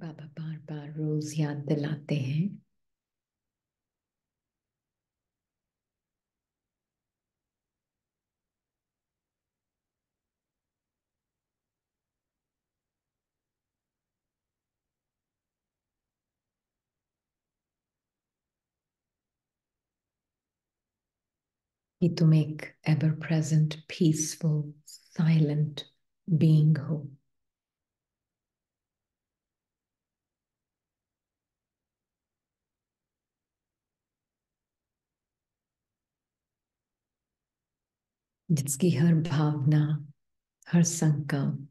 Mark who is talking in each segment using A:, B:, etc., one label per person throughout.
A: बाबा बार बार रोज याद दिलाते हैं कि तुम एक ever
B: present peaceful silent being हो
A: जिसकी हर भावना हर संकल्प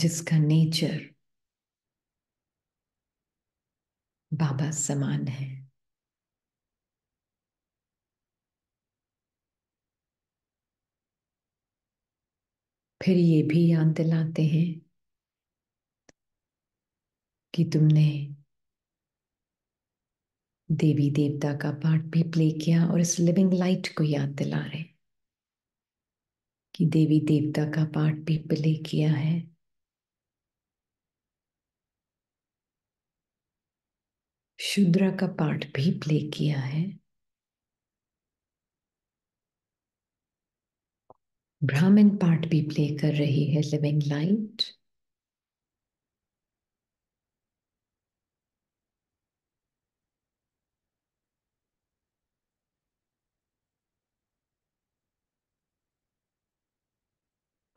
A: जिसका नेचर बाबा समान है फिर ये भी याद दिलाते हैं कि तुमने देवी देवता का पार्ट भी प्ले किया और इस लिविंग लाइट को याद दिला रहे कि देवी देवता का पार्ट भी प्ले किया है शुद्रा का पार्ट भी प्ले किया है ब्राह्मण पार्ट भी प्ले कर रही है लिविंग लाइट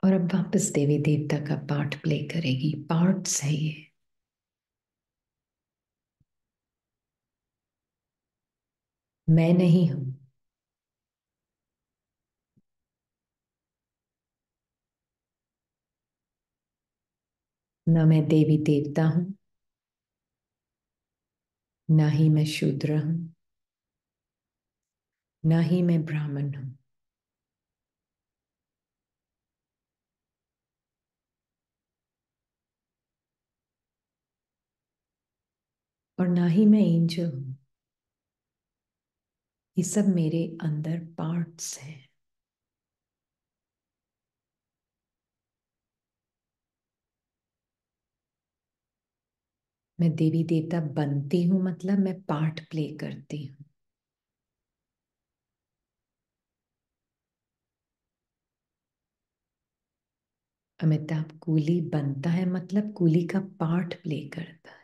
A: और अब वापस देवी देवता का पार्ट प्ले करेगी पार्ट है ये मैं नहीं हूं न मैं देवी देवता हूं ना ही मैं शूद्र हूं ना ही मैं ब्राह्मण हूं और ना ही मैं एंजल हूं हम्म। ये सब मेरे अंदर पार्ट्स हैं मैं देवी देवता बनती हूं मतलब मैं पार्ट प्ले करती हूं अमिताभ कूली बनता है मतलब कूली का पार्ट प्ले करता है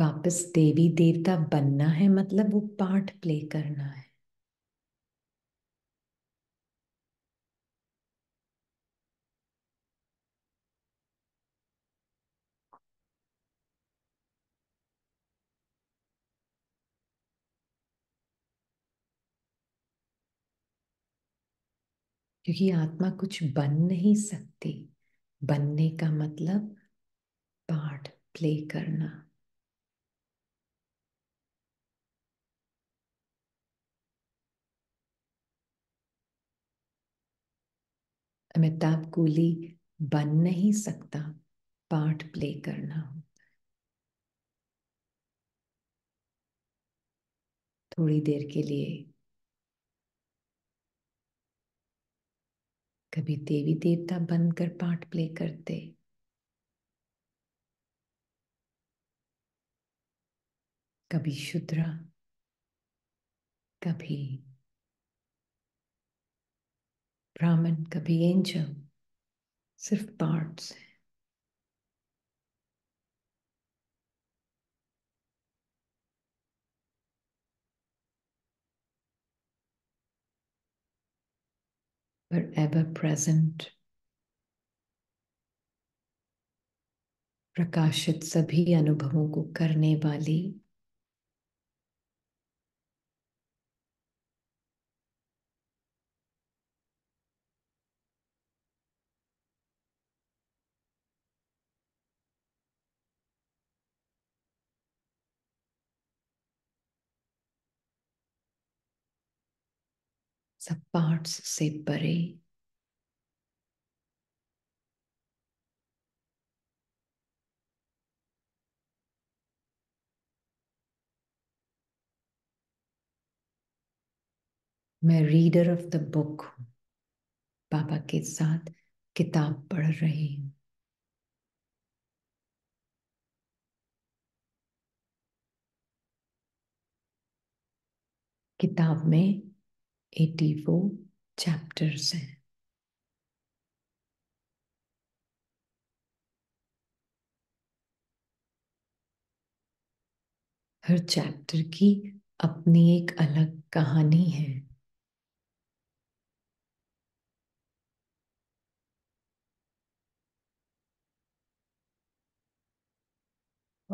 A: वापस देवी देवता बनना है मतलब वो पार्ट प्ले करना है क्योंकि आत्मा कुछ बन नहीं सकती बनने का मतलब पार्ट प्ले करना अमिताभ कोहली बन नहीं सकता पार्ट प्ले करना होता है थोड़ी देर के लिए कभी देवी देवता बनकर पार्ट प्ले करते कभी शुद्रा कभी ब्राह्मण कभी एंजल सिर्फ पार्ट्स है We're ever present. प्रकाशित सभी अनुभवों को करने वाली सब पार्ट्स से परे मैं रीडर ऑफ द बुक हूं पापा के साथ किताब पढ़ रही हूं किताब में
B: एटी वो चैप्टर्स हैं
A: हर चैप्टर की अपनी एक अलग कहानी है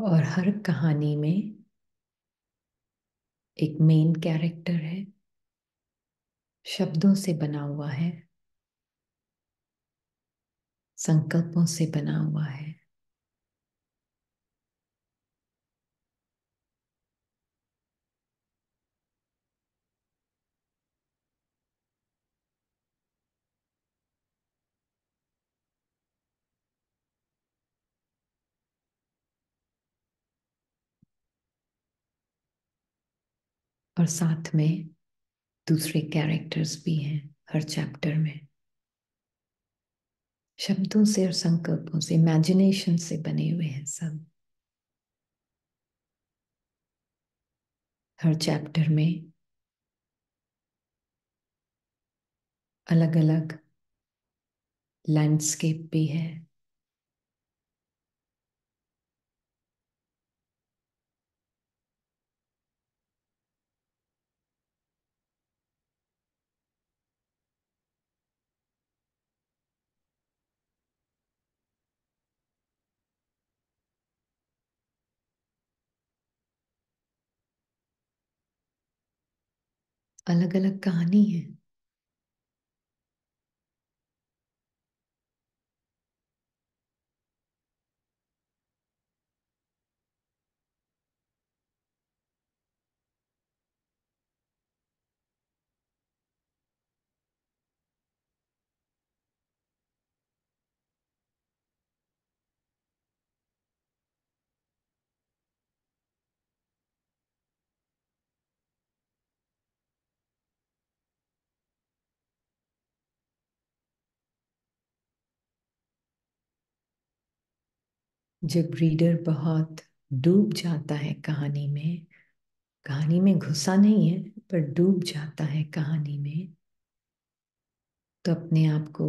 A: और हर कहानी में एक मेन कैरेक्टर है शब्दों से बना हुआ है
B: संकल्पों से बना हुआ है
A: और साथ में दूसरे कैरेक्टर्स भी हैं हर चैप्टर में शब्दों से और संकल्पों से इमेजिनेशन से बने हुए हैं सब हर चैप्टर में अलग अलग लैंडस्केप
B: भी है अलग
C: अलग कहानी है
A: जब रीडर बहुत डूब जाता है कहानी में कहानी में घुसा नहीं है पर डूब जाता है कहानी में तो अपने आप को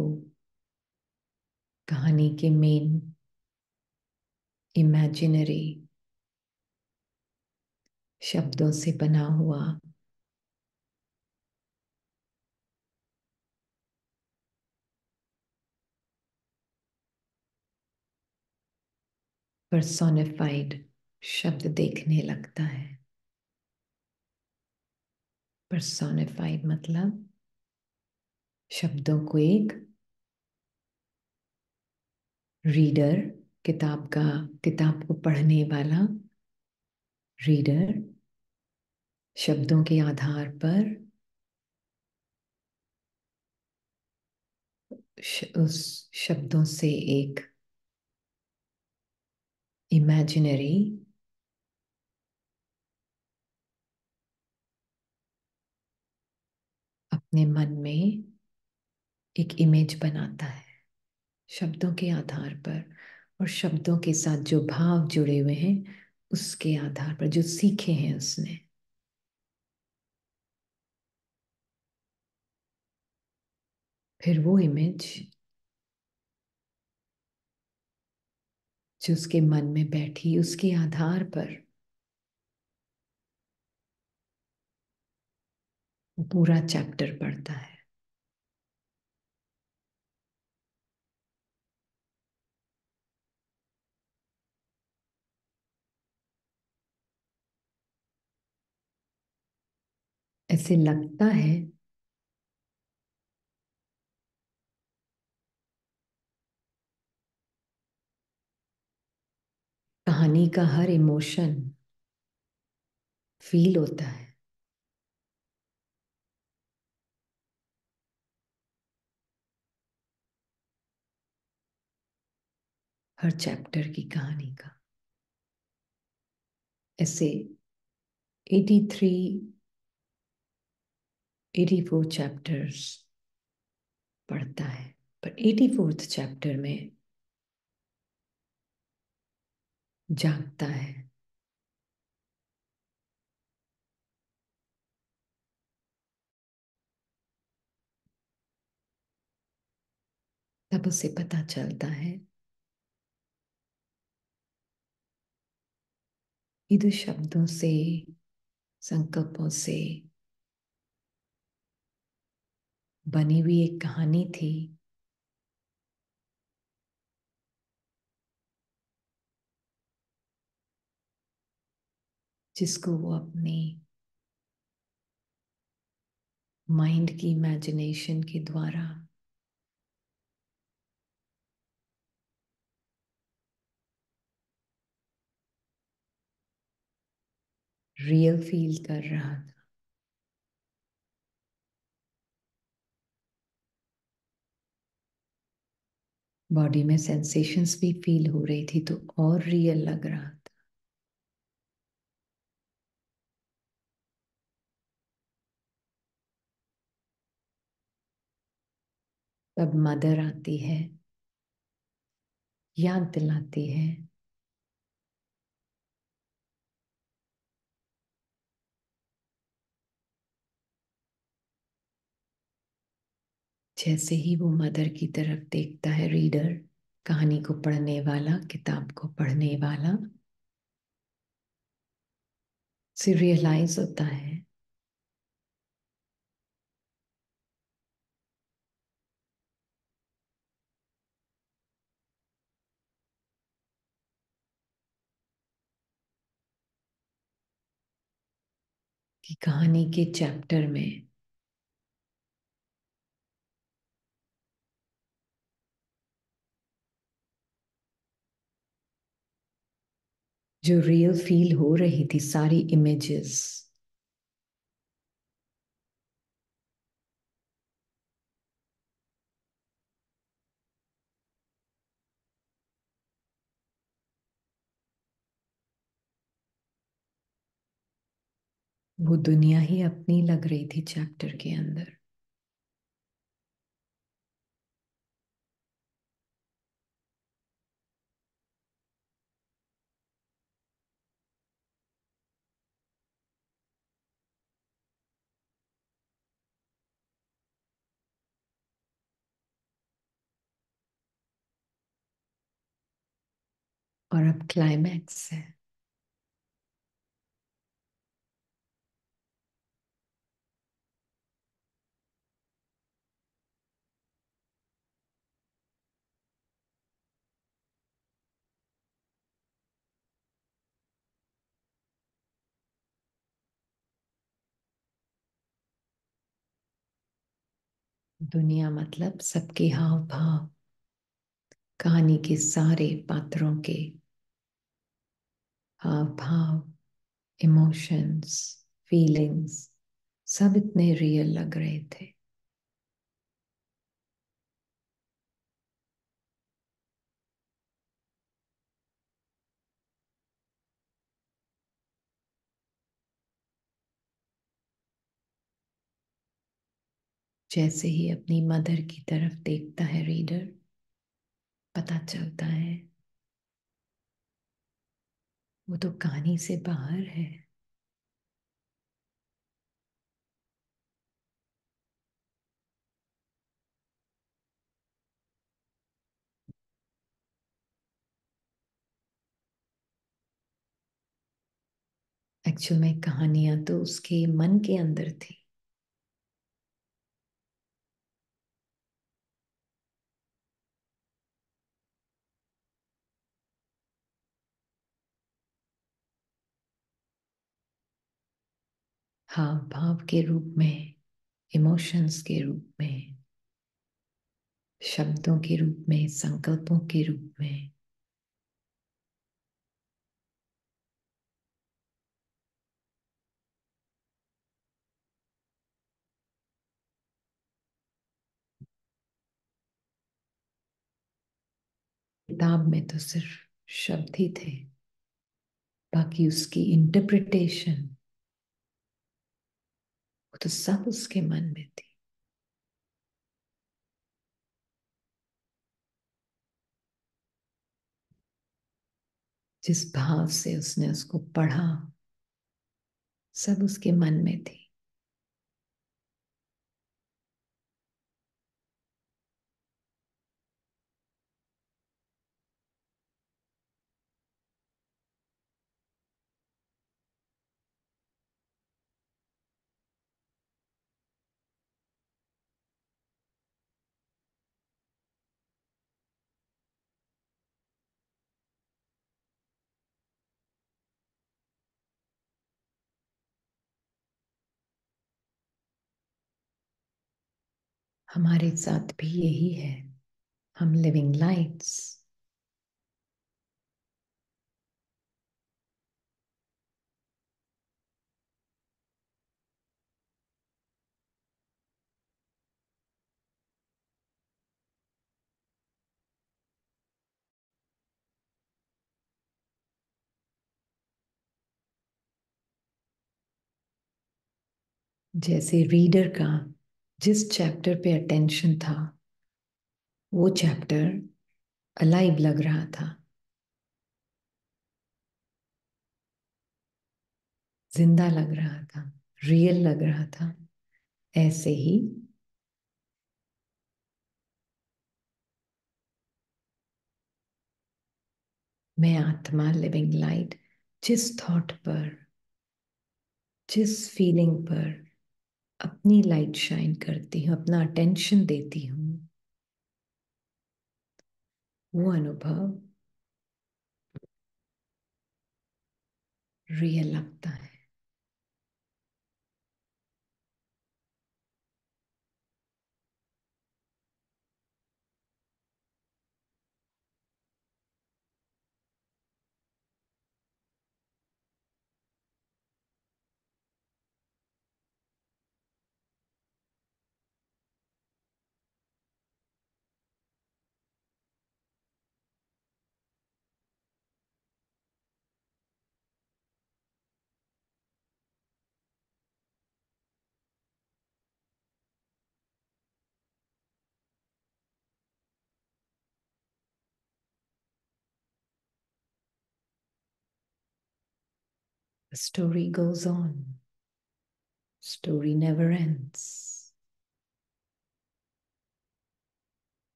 A: कहानी के मेन इमेजिनरी शब्दों से बना हुआ परसोनिफाइड शब्द देखने लगता है परसोनिफाइड मतलब शब्दों को एक रीडर किताब का किताब को पढ़ने वाला रीडर शब्दों के आधार पर उस शब्दों से एक imaginary अपने मन में एक इमेज बनाता है शब्दों के आधार पर और शब्दों के साथ जो भाव जुड़े हुए हैं उसके आधार पर जो सीखे हैं उसने फिर वो इमेज जो उसके मन में बैठी उसके आधार पर पूरा चैप्टर पढ़ता है ऐसे लगता है कहानी का हर इमोशन
B: फील होता है
A: हर चैप्टर की कहानी का ऐसे 83, 84 चैप्टर्स पढ़ता है पर 84th चैप्टर
B: में जागता है तब उसे पता चलता है
A: इधर शब्दों से संकल्पों से बनी हुई एक कहानी थी
B: जिसको वो अपने
A: माइंड की इमेजिनेशन के द्वारा रियल फील कर रहा था बॉडी में सेंसेशंस भी फील हो रही थी तो और रियल लग रहा था
B: तब मदर आती है
A: याद दिलाती है जैसे ही वो मदर की तरफ देखता है रीडर कहानी को पढ़ने वाला किताब को पढ़ने वाला से रियलाइज होता है की कहानी के चैप्टर में जो रियल फील हो रही थी सारी इमेजेस वो दुनिया ही अपनी लग रही थी चैप्टर के अंदर और अब क्लाइमैक्स है दुनिया मतलब सबके हाव भाव कहानी के सारे पात्रों के हाव भाव इमोशंस फीलिंग्स सब इतने रियल लग रहे थे जैसे ही अपनी मदर की तरफ देखता है रीडर पता चलता है वो तो कहानी से बाहर है एक्चुअल में कहानियां तो उसके मन के अंदर थी हाव भाव के रूप में इमोशंस के रूप में शब्दों के रूप में संकल्पों
B: के रूप में
A: किताब में तो सिर्फ शब्द ही थे बाकी उसकी इंटरप्रिटेशन तो सब उसके मन में थी जिस भाव से उसने उसको पढ़ा सब उसके मन में थी
B: हमारे साथ भी यही है हम लिविंग लाइट्स
A: जैसे रीडर का जिस चैप्टर पे अटेंशन था वो चैप्टर अलाइव लग रहा था जिंदा लग रहा था रियल लग रहा था ऐसे ही मैं आत्मा लिविंग लाइट जिस थॉट पर जिस फीलिंग पर अपनी लाइट शाइन करती हूँ अपना अटेंशन देती हूँ वो अनुभव रियल लगता है The story goes on. Story never ends.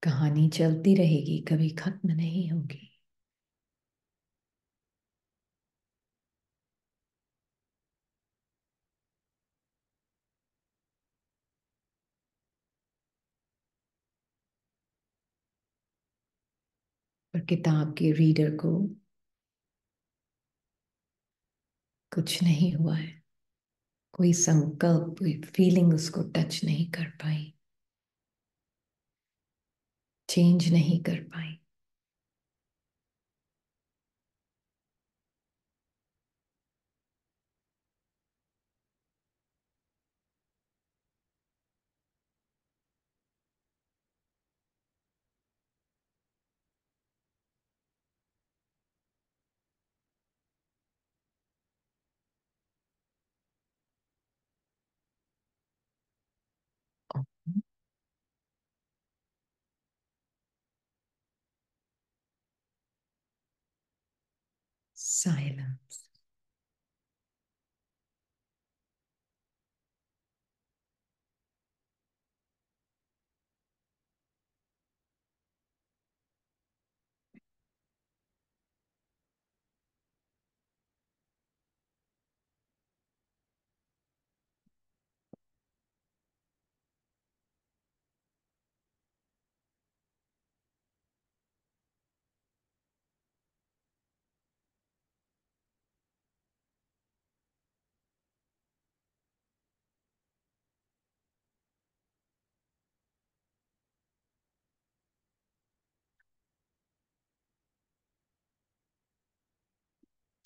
A: कहानी चलती रहेगी कभी
B: खत्म नहीं होगी पर किताब के रीडर को कुछ नहीं हुआ है कोई संकल्प कोई फीलिंग उसको टच नहीं कर पाई चेंज नहीं कर पाई
A: Silence.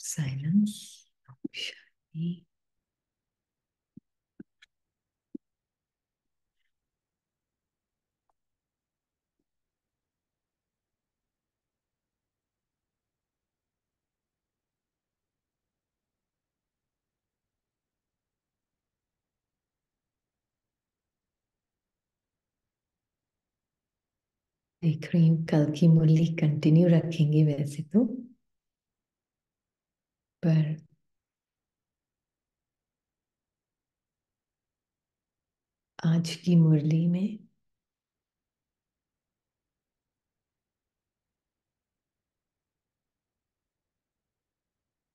B: silence,
C: Shanti.
B: देख रही हूँ कल की मुरली
A: कंटिन्यू रखेंगे वैसे तो पर आज की मुरली में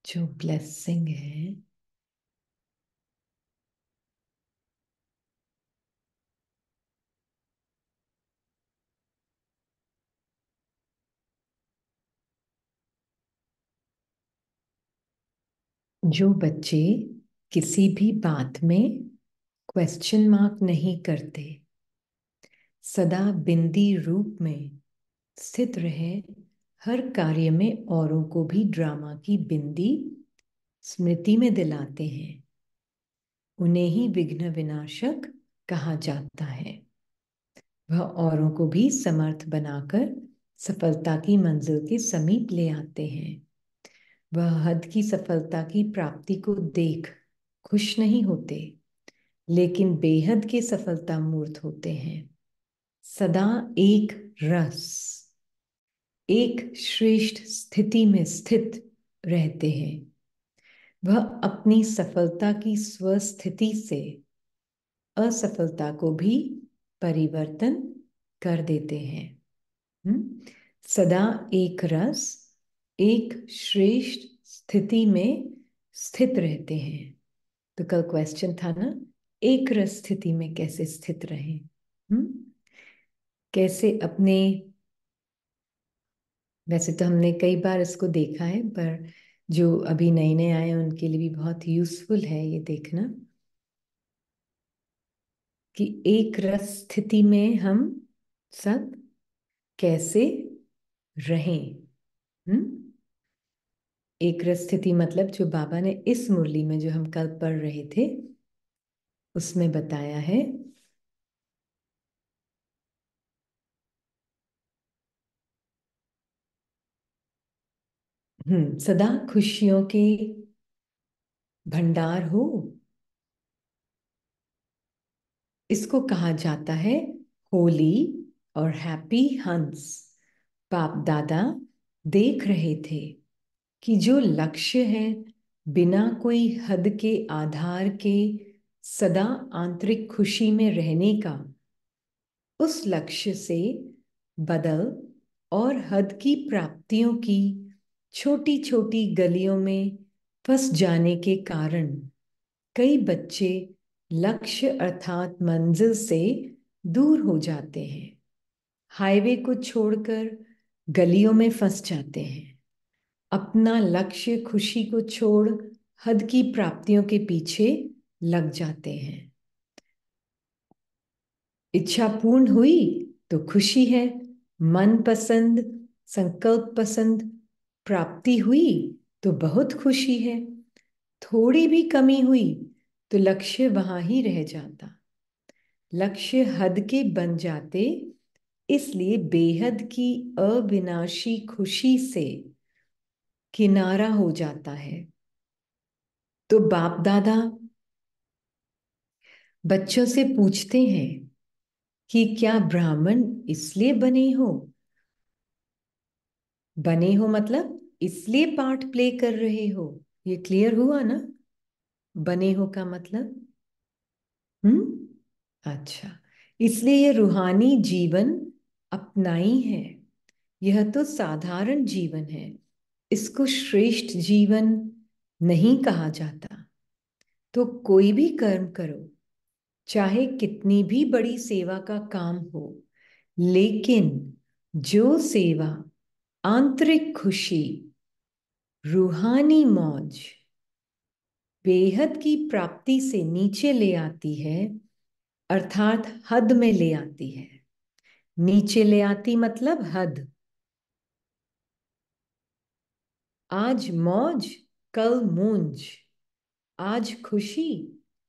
A: जो ब्लेसिंग है जो बच्चे किसी भी बात में क्वेश्चन मार्क नहीं करते सदा बिंदी रूप में स्थित रहे हर कार्य में औरों को भी ड्रामा की बिंदी स्मृति में दिलाते हैं उन्हें ही विघ्न विनाशक कहा जाता है वह औरों को भी समर्थ बनाकर सफलता की मंजिल के समीप ले आते हैं वह हद की सफलता की प्राप्ति को देख खुश नहीं होते लेकिन बेहद के सफलता मूर्त होते हैं सदा एक रस एक श्रेष्ठ स्थिति में स्थित रहते हैं वह अपनी सफलता की स्वस्थिति से असफलता को भी परिवर्तन कर देते हैं हम्म, सदा एक रस एक श्रेष्ठ स्थिति में स्थित रहते हैं तो कल क्वेश्चन था ना एक रस स्थिति में कैसे स्थित रहे हुँ? हम्म? कैसे अपने वैसे तो हमने कई बार इसको देखा है पर जो अभी नए नए आए हैं उनके लिए भी बहुत यूजफुल है ये देखना कि एक रस स्थिति में हम सब कैसे रहें हुँ? हम्म? एक स्थिति मतलब जो बाबा ने इस मुरली में जो हम कल पढ़ रहे थे उसमें बताया है हम्म सदा खुशियों के भंडार हो इसको कहा जाता है होली और हैप्पी हंस बाप दादा देख रहे थे कि जो लक्ष्य है बिना कोई हद के आधार के सदा आंतरिक खुशी में रहने का उस लक्ष्य से बदल और हद की प्राप्तियों की छोटी छोटी गलियों में फंस जाने के कारण कई बच्चे लक्ष्य अर्थात मंजिल से दूर हो जाते हैं हाईवे को छोड़कर गलियों में फंस जाते हैं अपना लक्ष्य खुशी को छोड़ हद की प्राप्तियों के पीछे लग जाते हैं इच्छा पूर्ण हुई तो खुशी है मन पसंद संकल्प पसंद प्राप्ति हुई तो बहुत खुशी है थोड़ी भी कमी हुई तो लक्ष्य वहां ही रह जाता लक्ष्य हद के बन जाते इसलिए बेहद की अविनाशी खुशी से किनारा हो जाता है तो बाप दादा बच्चों से पूछते हैं कि क्या ब्राह्मण इसलिए बने हो बने हो मतलब इसलिए पार्ट प्ले कर रहे हो ये क्लियर हुआ ना बने हो का मतलब हम्म अच्छा इसलिए ये रूहानी जीवन अपनाई है यह तो साधारण जीवन है इसको श्रेष्ठ जीवन नहीं कहा जाता तो कोई भी कर्म करो चाहे कितनी भी बड़ी सेवा का काम हो लेकिन जो सेवा आंतरिक खुशी रूहानी मौज बेहद की प्राप्ति से नीचे ले आती है अर्थात हद में ले आती है नीचे ले आती मतलब हद आज मौज कल मूंज आज खुशी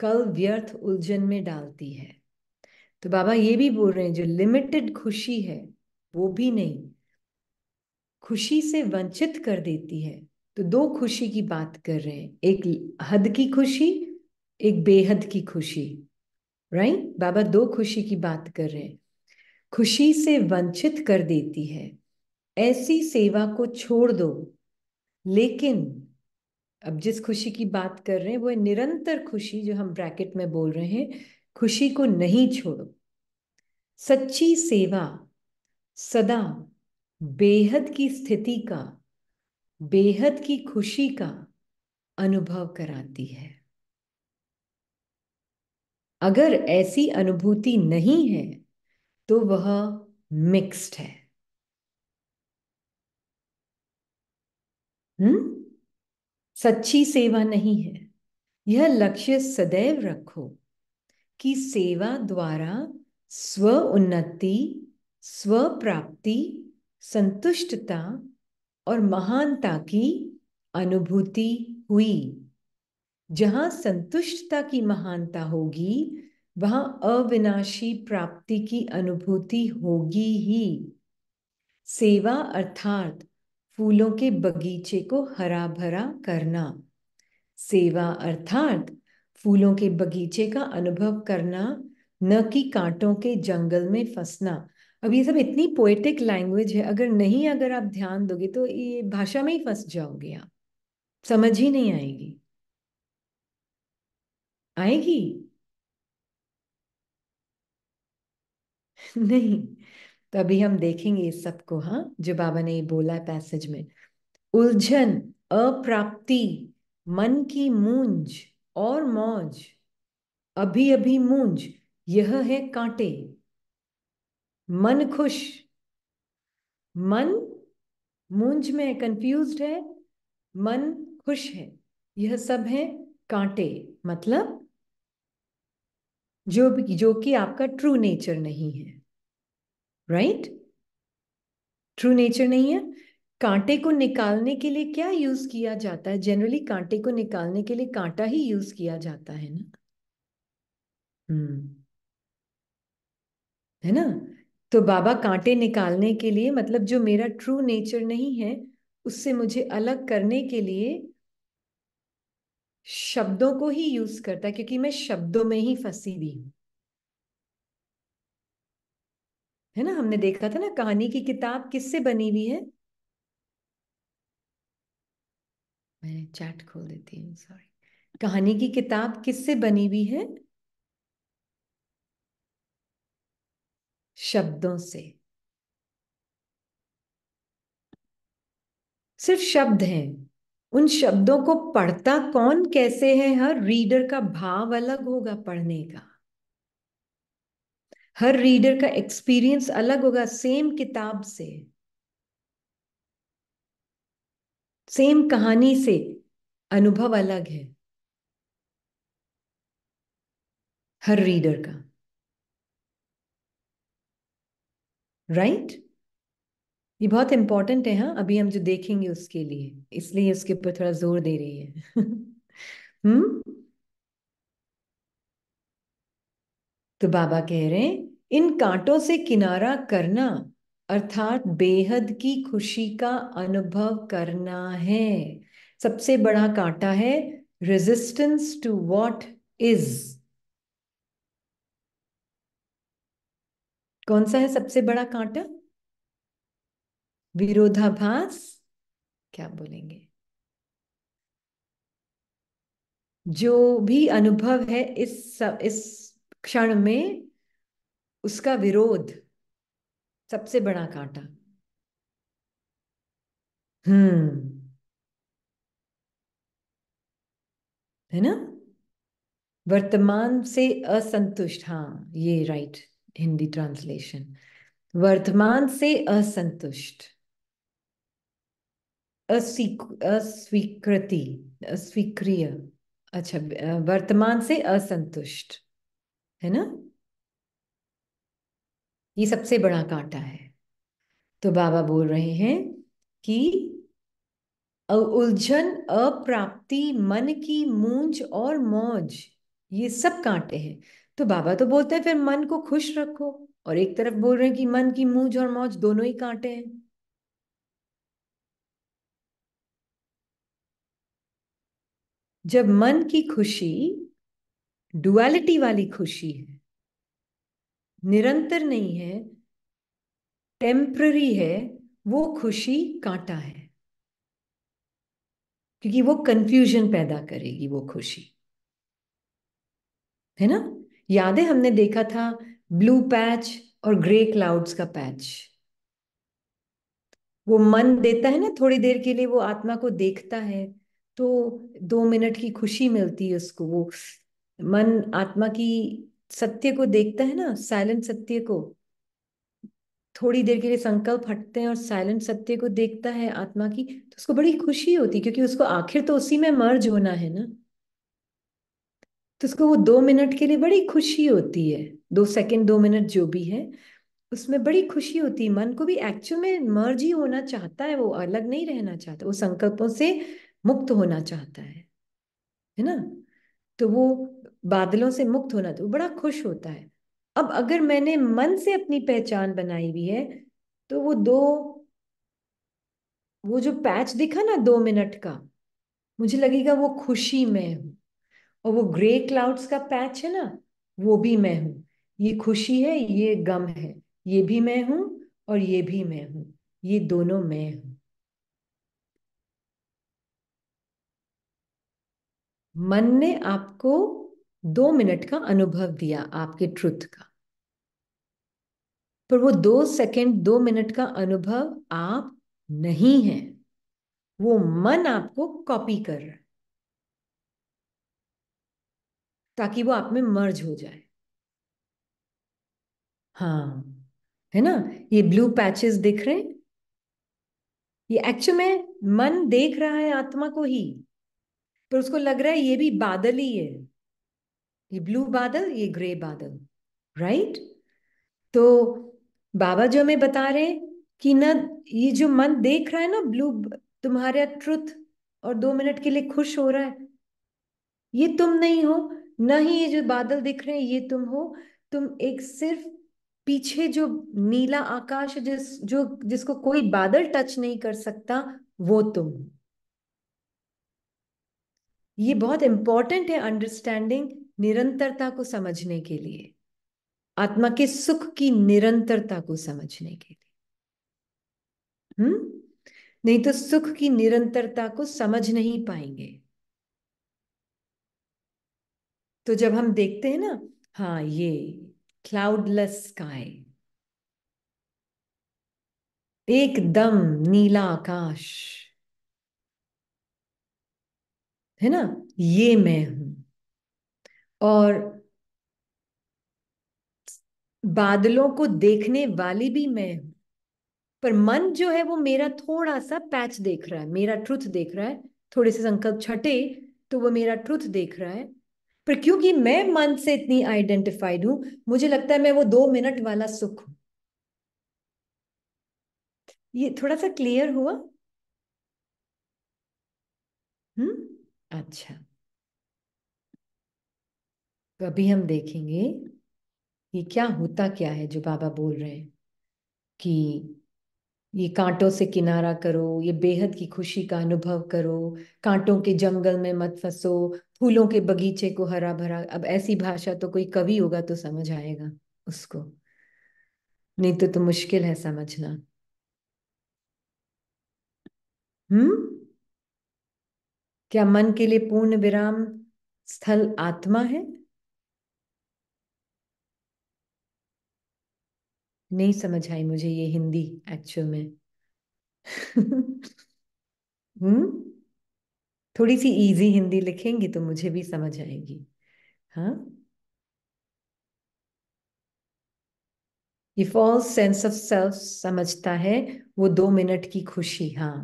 A: कल व्यर्थ उलझन में डालती है तो बाबा ये भी बोल रहे हैं जो लिमिटेड खुशी है वो भी नहीं खुशी से वंचित कर देती है तो दो खुशी की बात कर रहे हैं एक हद की खुशी एक बेहद की खुशी राइट बाबा दो खुशी की बात कर रहे हैं खुशी से वंचित कर देती है ऐसी सेवा को छोड़ दो लेकिन अब जिस खुशी की बात कर रहे हैं वो है निरंतर खुशी जो हम ब्रैकेट में बोल रहे हैं खुशी को नहीं छोड़ो सच्ची सेवा सदा बेहद की स्थिति का बेहद की खुशी का अनुभव कराती है अगर ऐसी अनुभूति नहीं है तो वह मिक्स्ड है हम्म सच्ची सेवा नहीं है यह लक्ष्य सदैव रखो कि सेवा द्वारा स्व उन्नति स्व प्राप्ति संतुष्टता और महानता की अनुभूति हुई जहां संतुष्टता की महानता होगी वहां अविनाशी प्राप्ति की अनुभूति होगी ही सेवा अर्थात फूलों के बगीचे को हरा भरा करना सेवा अर्थात फूलों के बगीचे का अनुभव करना न कि कांटों के जंगल में फंसना अब ये सब इतनी पोएटिक लैंग्वेज है अगर नहीं अगर आप ध्यान दोगे तो ये भाषा में ही फंस जाओगे आप समझ ही नहीं आएगी आएगी नहीं तो अभी हम देखेंगे इस सबको हाँ जो बाबा ने बोला है पैसेज में उलझन अप्राप्ति मन की मूंज और मौज अभी अभी मूंज यह है कांटे मन खुश मन मूंज में कंफ्यूज है मन खुश है यह सब है कांटे मतलब जो जो कि आपका ट्रू नेचर नहीं है राइट ट्रू नेचर नहीं है कांटे को निकालने के लिए क्या यूज किया जाता है जनरली कांटे को निकालने के लिए कांटा ही यूज किया जाता है ना हम्म है ना तो बाबा कांटे निकालने के लिए मतलब जो मेरा ट्रू नेचर नहीं है उससे मुझे अलग करने के लिए शब्दों को ही यूज करता है क्योंकि मैं शब्दों में ही फंसी हुई हूं है ना हमने देखा था ना कहानी की किताब किससे बनी हुई है मैं चैट खोल देती हूँ सॉरी कहानी की किताब किससे बनी हुई है शब्दों से सिर्फ शब्द हैं उन शब्दों को पढ़ता कौन कैसे है हर रीडर का भाव अलग होगा पढ़ने का हर रीडर का एक्सपीरियंस अलग होगा सेम किताब से सेम कहानी से अनुभव अलग है हर रीडर का राइट right? ये बहुत इंपॉर्टेंट है हाँ अभी हम जो देखेंगे उसके लिए इसलिए उसके ऊपर थोड़ा जोर दे रही है हम्म तो बाबा कह रहे हैं इन कांटों से किनारा करना अर्थात बेहद की खुशी का अनुभव करना है सबसे बड़ा कांटा है रेजिस्टेंस टू वॉट इज कौन सा है सबसे बड़ा कांटा विरोधाभास क्या बोलेंगे जो भी अनुभव है इस इस क्षण में उसका विरोध सबसे बड़ा कांटा
B: हम्म
A: है ना वर्तमान से असंतुष्ट हाँ ये राइट हिंदी ट्रांसलेशन वर्तमान से असंतुष्ट अस्वीकृति अस्वीक्रिय अच्छा वर्तमान से असंतुष्ट है ना ये सबसे बड़ा कांटा है तो बाबा बोल रहे हैं कि उलझन अप्राप्ति मन की मूंज और मौज ये सब कांटे हैं तो बाबा तो बोलते हैं फिर मन को खुश रखो और एक तरफ बोल रहे हैं कि मन की मूंज और मौज दोनों ही कांटे हैं जब मन की खुशी डुअलिटी वाली खुशी है निरंतर नहीं है टेम्प्ररी है वो खुशी कांटा है क्योंकि वो कंफ्यूजन पैदा करेगी वो खुशी है ना याद है हमने देखा था ब्लू पैच और ग्रे क्लाउड्स का पैच वो मन देता है ना थोड़ी देर के लिए वो आत्मा को देखता है तो दो मिनट की खुशी मिलती है उसको वो मन आत्मा की सत्य को देखता है ना साइलेंट सत्य को थोड़ी देर के लिए संकल्प हटते हैं और साइलेंट सत्य को देखता है आत्मा की तो उसको बड़ी खुशी होती क्योंकि उसको आखिर तो उसी में मर्ज होना है ना तो उसको वो दो मिनट के लिए बड़ी खुशी होती है दो सेकंड दो मिनट जो भी है उसमें बड़ी खुशी होती है मन को भी एक्चुअल में मर्ज ही होना चाहता है वो अलग नहीं रहना चाहता वो संकल्पों से मुक्त होना चाहता है है ना तो वो बादलों से मुक्त होना तो बड़ा खुश होता है अब अगर मैंने मन से अपनी पहचान बनाई हुई है तो वो दो वो जो पैच दिखा ना दो मिनट का मुझे लगेगा वो खुशी मैं हूं और वो ग्रे क्लाउड्स का पैच है ना वो भी मैं हूं ये खुशी है ये गम है ये भी मैं हूं और ये भी मैं हूं ये दोनों मैं हूं मन ने आपको दो मिनट का अनुभव दिया आपके ट्रुथ का पर वो दो सेकंड दो मिनट का अनुभव आप नहीं हैं वो मन आपको कॉपी कर रहा है ताकि वो आप में मर्ज हो जाए हाँ है ना ये ब्लू पैचेस दिख रहे हैं ये एक्चुअल में मन देख रहा है आत्मा को ही पर उसको लग रहा है ये भी बादल ही है ये ब्लू बादल ये ग्रे बादल राइट तो बाबा जो हमें बता रहे हैं कि ना ये जो मन देख रहा है ना ब्लू तुम्हारा ट्रुथ और दो मिनट के लिए खुश हो रहा है ये तुम नहीं हो ना ही ये जो बादल दिख रहे हैं ये तुम हो तुम एक सिर्फ पीछे जो नीला आकाश जिस जो जिसको कोई बादल टच नहीं कर सकता वो तुम ये बहुत इंपॉर्टेंट है अंडरस्टैंडिंग निरंतरता को समझने के लिए आत्मा के सुख की निरंतरता को समझने के लिए हम्म नहीं तो सुख की निरंतरता को समझ नहीं पाएंगे तो जब हम देखते हैं ना हाँ ये क्लाउडलेस स्काई एकदम नीला आकाश है ना ये मैं हूं और बादलों को देखने वाली भी मैं हूं पर मन जो है वो मेरा थोड़ा सा पैच देख रहा है मेरा ट्रुथ देख रहा है थोड़े से संकल्प छटे तो वो मेरा ट्रुथ देख रहा है पर क्योंकि मैं मन से इतनी आइडेंटिफाइड हूं मुझे लगता है मैं वो दो मिनट वाला सुख हूं ये थोड़ा सा क्लियर हुआ हम्म अच्छा तो अभी हम देखेंगे ये क्या होता क्या है जो बाबा बोल रहे हैं कि ये कांटों से किनारा करो ये बेहद की खुशी का अनुभव करो कांटों के जंगल में मत फंसो फूलों के बगीचे को हरा भरा अब ऐसी भाषा तो कोई कवि होगा तो समझ आएगा उसको नहीं तो तो मुश्किल है समझना हम्म क्या मन के लिए पूर्ण विराम स्थल आत्मा है नहीं समझ आई मुझे ये हिंदी एक्चुअल में हम्म थोड़ी सी इजी हिंदी लिखेंगी तो मुझे भी समझ आएगी हाँ ये फॉल्स सेंस ऑफ सेल्फ समझता है वो दो मिनट की खुशी हाँ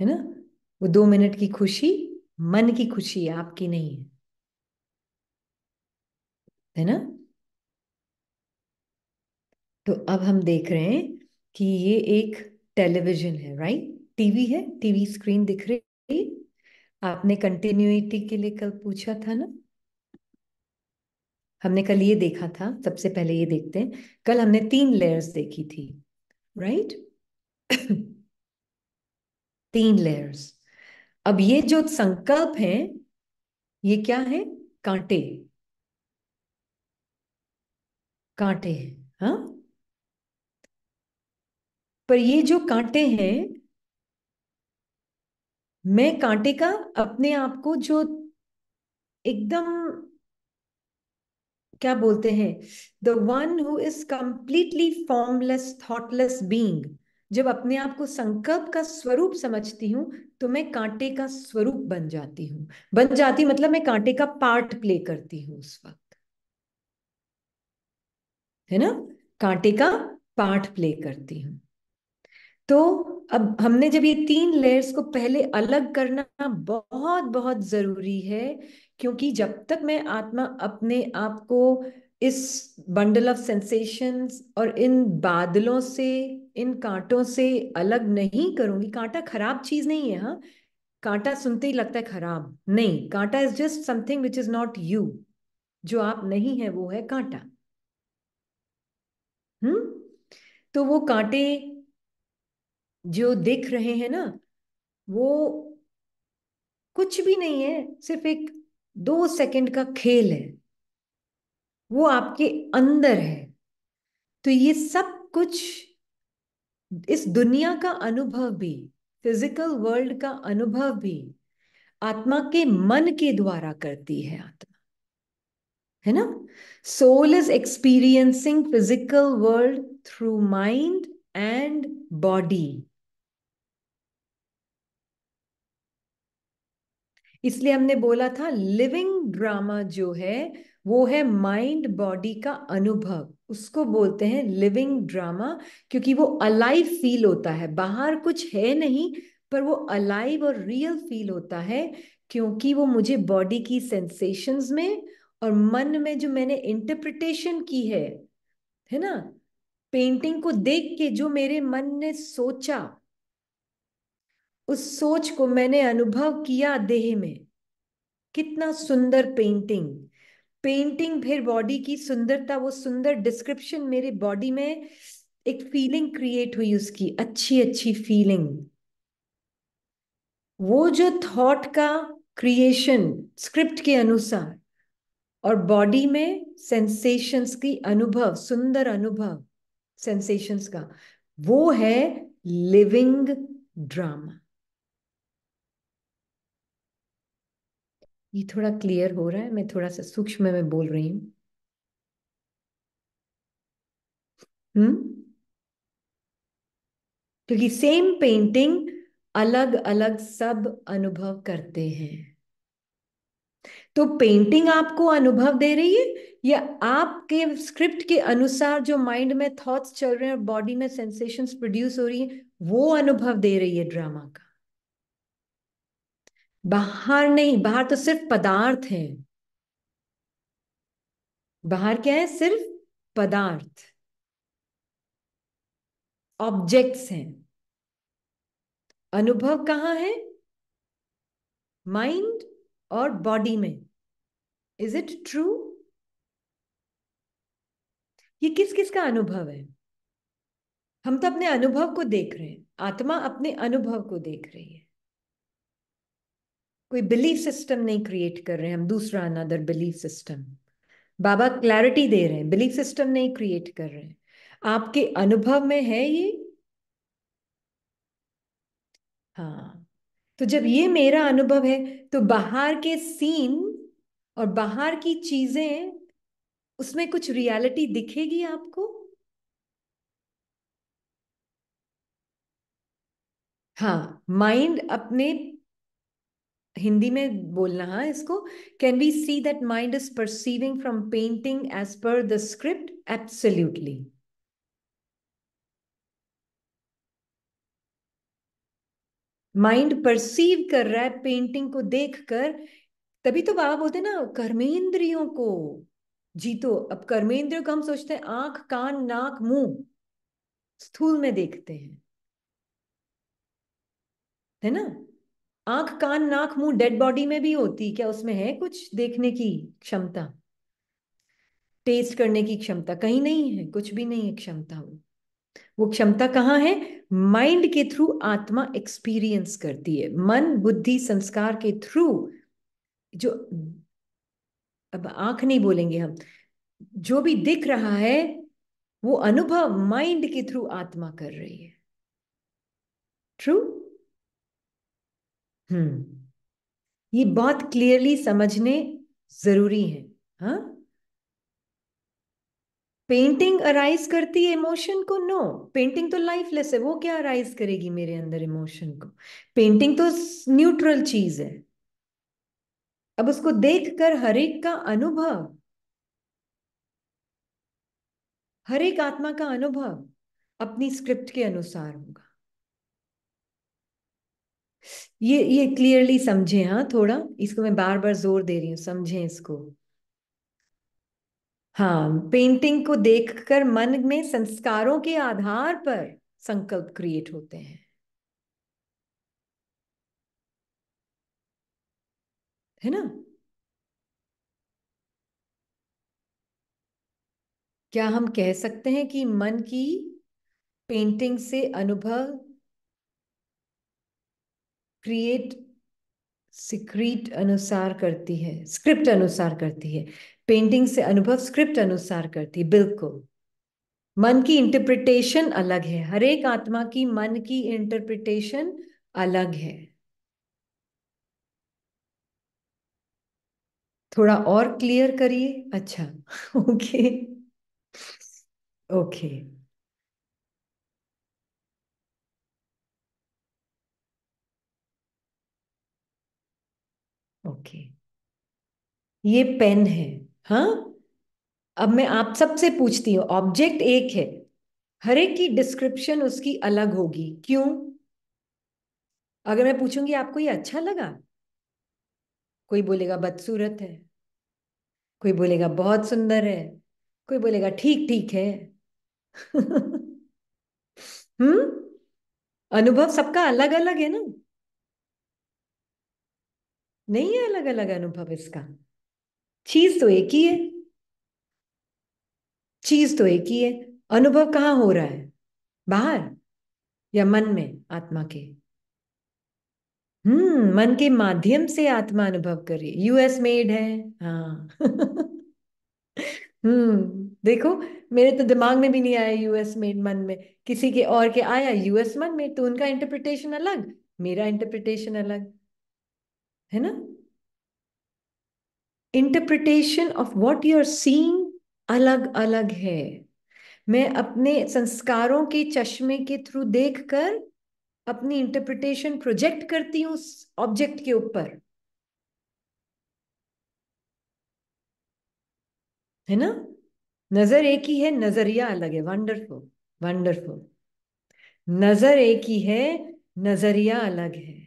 A: है ना वो दो मिनट की खुशी मन की खुशी आपकी नहीं है है ना तो अब हम देख रहे हैं कि ये एक टेलीविजन है राइट टीवी है टीवी स्क्रीन दिख रही है आपने कंटिन्यूटी के लिए कल पूछा था ना हमने कल ये देखा था सबसे पहले ये देखते हैं कल हमने तीन लेयर्स देखी थी राइट तीन लेयर्स अब ये जो संकल्प है ये क्या है कांटे कांटे हैं हाँ पर ये जो कांटे हैं मैं कांटे का अपने आप को जो एकदम क्या बोलते हैं the one who is completely formless thoughtless being जब अपने आप को संकल्प का स्वरूप समझती हूं तो मैं कांटे का स्वरूप बन जाती हूं बन जाती मतलब मैं कांटे का पार्ट प्ले करती हूँ उस वक्त है ना कांटे का पार्ट प्ले करती हूं तो अब हमने जब ये तीन लेयर्स को पहले अलग करना बहुत बहुत जरूरी है क्योंकि जब तक मैं आत्मा अपने आप को इस बंडल ऑफ सेंसेशंस और इन बादलों से इन कांटों से अलग नहीं करूंगी कांटा खराब चीज नहीं है हाँ कांटा सुनते ही लगता है खराब नहीं कांटा is just something which is not you जो आप नहीं है वो है कांटा हम्म तो वो कांटे जो दिख रहे हैं ना वो कुछ भी नहीं है सिर्फ एक दो सेकंड का खेल है वो आपके अंदर है तो ये सब कुछ इस दुनिया का अनुभव भी फिजिकल वर्ल्ड का अनुभव भी आत्मा के मन के द्वारा करती है आत्मा है ना soul is experiencing physical world through mind and body इसलिए हमने बोला था लिविंग ड्रामा जो है वो है माइंड बॉडी का अनुभव उसको बोलते हैं लिविंग ड्रामा क्योंकि वो अलाइव फील होता है बाहर कुछ है नहीं पर वो अलाइव और रियल फील होता है क्योंकि वो मुझे बॉडी की सेंसेशंस में और मन में जो मैंने इंटरप्रिटेशन की है है ना पेंटिंग को देख के जो मेरे मन ने सोचा उस सोच को मैंने अनुभव किया देह में कितना सुंदर पेंटिंग पेंटिंग फिर बॉडी की सुंदरता वो सुंदर डिस्क्रिप्शन मेरे बॉडी में एक फीलिंग क्रिएट हुई उसकी अच्छी अच्छी फीलिंग वो जो थॉट का क्रिएशन स्क्रिप्ट के अनुसार और बॉडी में सेंसेशंस की अनुभव सुंदर अनुभव सेंसेशंस का वो है लिविंग ड्रामा ये थोड़ा क्लियर हो रहा है मैं थोड़ा सा सूक्ष्म में बोल रही हूँ हम्म क्योंकि सेम पेंटिंग अलग अलग सब अनुभव करते हैं तो पेंटिंग आपको अनुभव दे रही है या आपके स्क्रिप्ट के अनुसार जो माइंड में थॉट्स चल रहे हैं और बॉडी में सेंसेशंस प्रोड्यूस हो रही है वो अनुभव दे रही है ड्रामा का बाहर नहीं बाहर तो सिर्फ पदार्थ है बाहर क्या है सिर्फ पदार्थ ऑब्जेक्ट्स हैं अनुभव कहाँ है माइंड और बॉडी में इज इट ट्रू ये किस किस का अनुभव है हम तो अपने अनुभव को देख रहे हैं आत्मा अपने अनुभव को देख रही है कोई बिलीफ सिस्टम नहीं क्रिएट कर रहे हैं हम दूसरा अनदर बिलीफ सिस्टम बाबा क्लैरिटी दे रहे हैं बिलीफ सिस्टम नहीं क्रिएट कर रहे हैं आपके अनुभव में है ये हाँ तो जब ये मेरा अनुभव है तो बाहर के सीन और बाहर की चीजें उसमें कुछ रियलिटी दिखेगी आपको हाँ माइंड अपने हिंदी में बोलना है हाँ, इसको can we see that mind is perceiving from painting as per the script absolutely mind perceive कर रहा है पेंटिंग को देखकर तभी तो बाबा बोलते ना कर्मेंद्रियों को जीतो अब कर्मेंद्रियों को हम सोचते हैं आंख कान नाक मुंह स्थूल में देखते हैं है ना आंख कान नाक मुंह डेड बॉडी में भी होती क्या उसमें है कुछ देखने की क्षमता टेस्ट करने की क्षमता कहीं नहीं है कुछ भी नहीं है क्षमता वो वो क्षमता कहाँ है माइंड के थ्रू आत्मा एक्सपीरियंस करती है मन बुद्धि संस्कार के थ्रू जो अब आंख नहीं बोलेंगे हम जो भी दिख रहा है वो अनुभव माइंड के थ्रू आत्मा कर रही है ट्रू हम्म ये बहुत क्लियरली समझने जरूरी है हा पेंटिंग अराइज करती है इमोशन को नो पेंटिंग तो लाइफलेस है वो क्या अराइज करेगी मेरे अंदर इमोशन को पेंटिंग तो न्यूट्रल चीज है अब उसको देखकर हर एक का अनुभव हर एक आत्मा का अनुभव अपनी स्क्रिप्ट के अनुसार होगा ये ये क्लियरली समझे हाँ थोड़ा इसको मैं बार बार जोर दे रही हूँ समझे इसको हाँ पेंटिंग को देखकर मन में संस्कारों के आधार पर संकल्प क्रिएट होते हैं है ना क्या हम कह सकते हैं कि मन की पेंटिंग से अनुभव क्रिएट सिक्रीट अनुसार करती है स्क्रिप्ट अनुसार करती है पेंटिंग से अनुभव स्क्रिप्ट अनुसार करती है बिल्कुल मन की इंटरप्रिटेशन अलग है हर एक आत्मा की मन की इंटरप्रिटेशन अलग है थोड़ा और क्लियर करिए अच्छा ओके ओके ओके ये पेन है हाँ अब मैं आप सबसे पूछती हूँ ऑब्जेक्ट एक है हर एक की डिस्क्रिप्शन उसकी अलग होगी क्यों अगर मैं पूछूंगी आपको ये अच्छा लगा कोई बोलेगा बदसूरत है कोई बोलेगा बहुत सुंदर है कोई बोलेगा ठीक ठीक है
D: हम्म
A: अनुभव सबका अलग अलग है ना नहीं है अलग अलग अनुभव इसका चीज तो एक ही है चीज तो एक ही है अनुभव कहाँ हो रहा है बाहर या मन में आत्मा के हम्म मन के माध्यम से आत्मा अनुभव करे यूएस मेड है हाँ हम्म देखो मेरे तो दिमाग में भी नहीं आया यूएस मेड मन में किसी के और के आया यूएस मन में तो उनका इंटरप्रिटेशन अलग मेरा इंटरप्रिटेशन अलग है ना interpretation of what you are seeing अलग अलग है मैं अपने संस्कारों के चश्मे के थ्रू देखकर अपनी इंटरप्रिटेशन प्रोजेक्ट करती हूँ उस ऑब्जेक्ट के ऊपर है ना नजर एक ही है नजरिया अलग है वंडरफुल वंडरफुल नजर एक ही है नजरिया अलग है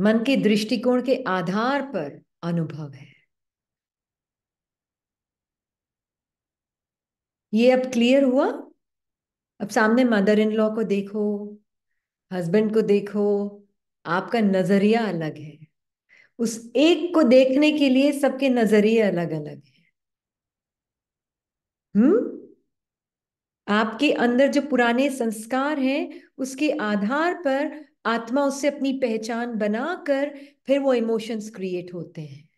A: मन के दृष्टिकोण के आधार पर अनुभव है ये अब क्लियर हुआ अब सामने मदर इन लॉ को देखो हस्बैंड को देखो आपका नजरिया अलग है उस एक को देखने के लिए सबके नजरिए अलग अलग है हम्म आपके अंदर जो पुराने संस्कार हैं उसके आधार पर आत्मा उससे अपनी पहचान बनाकर फिर वो इमोशंस क्रिएट होते हैं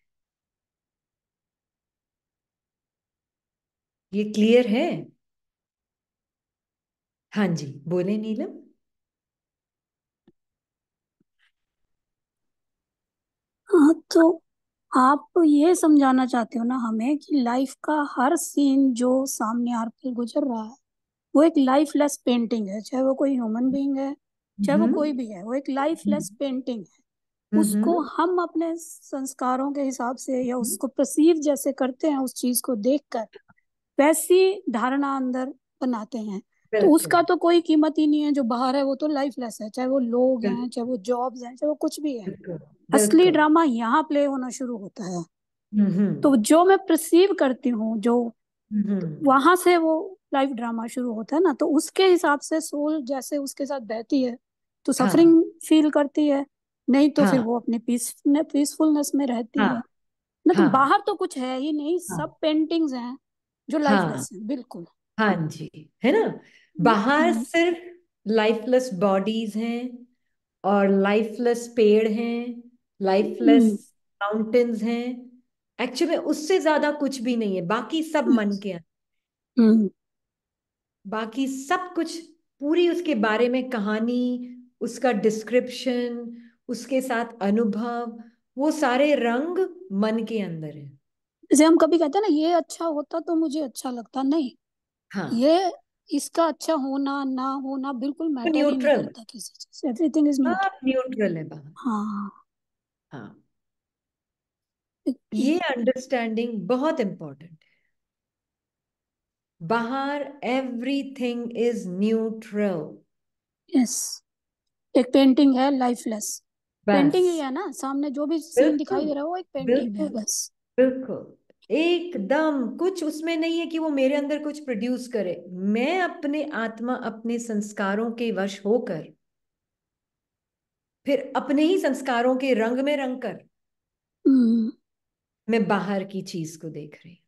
A: ये क्लियर है हाँ जी बोले नीलम
C: हाँ तो आप ये समझाना चाहते हो ना हमें कि लाइफ का हर सीन जो सामने आर पर गुजर रहा है वो एक लाइफलेस पेंटिंग है चाहे वो कोई ह्यूमन बीइंग है चाहे वो हम्म। कोई भी है वो एक लाइफलेस पेंटिंग हम्म। है हम्म, उसको हम अपने संस्कारों के हिसाब से या उसको प्रसीव जैसे करते हैं उस चीज को देखकर वैसी धारणा अंदर बनाते हैं तो उसका तो कोई कीमत ही नहीं है जो बाहर है वो तो लाइफलेस है चाहे वो लोग हैं चाहे वो जॉब्स हैं चाहे वो कुछ भी है असली ड्रामा यहाँ प्ले होना शुरू होता है तो जो मैं प्रसीव करती हूँ जो वहां से वो लाइफ ड्रामा शुरू होता है ना तो उसके हिसाब से सोल जैसे उसके साथ बहती है तो सफरिंग हाँ। फील करती है नहीं तो फिर हाँ। वो अपने पीस पीसफुलनेस में रहती हाँ। है ना मतलब तो बाहर तो कुछ है ही नहीं सब पेंटिंग्स हैं जो लाइफलेस हाँ.
A: बिल्कुल हाँ जी है ना बाहर हम्म। सिर्फ लाइफलेस बॉडीज हैं और लाइफलेस पेड़ हैं लाइफलेस माउंटेन्स हम्म। हैं एक्चुअली उससे ज्यादा कुछ भी नहीं है बाकी सब हम्म। मन के अंदर बाकी सब कुछ पूरी उसके बारे में कहानी उसका डिस्क्रिप्शन उसके साथ अनुभव वो सारे रंग मन के अंदर है
C: जैसे हम कभी कहते हैं ना ये अच्छा होता तो मुझे अच्छा लगता नहीं हाँ ये इसका अच्छा होना ना होना बिल्कुल matter neutral
A: everything is neutral है हाँ हाँ ये अंडरस्टैंडिंग बहुत इम्पोर्टेंट बाहर एवरीथिंग इज न्यूट्रल यस
C: एक पेंटिंग है लाइफलेस
A: पेंटिंग ही है ना सामने जो भी सीन दिखाई दे रहा है वो एक पेंटिंग है बस बिल्कुल एकदम कुछ उसमें नहीं है कि वो मेरे अंदर कुछ प्रोड्यूस करे मैं अपने आत्मा अपने संस्कारों के वश होकर फिर अपने ही संस्कारों के रंग में रंग कर हम्म। मैं बाहर की चीज को देख रही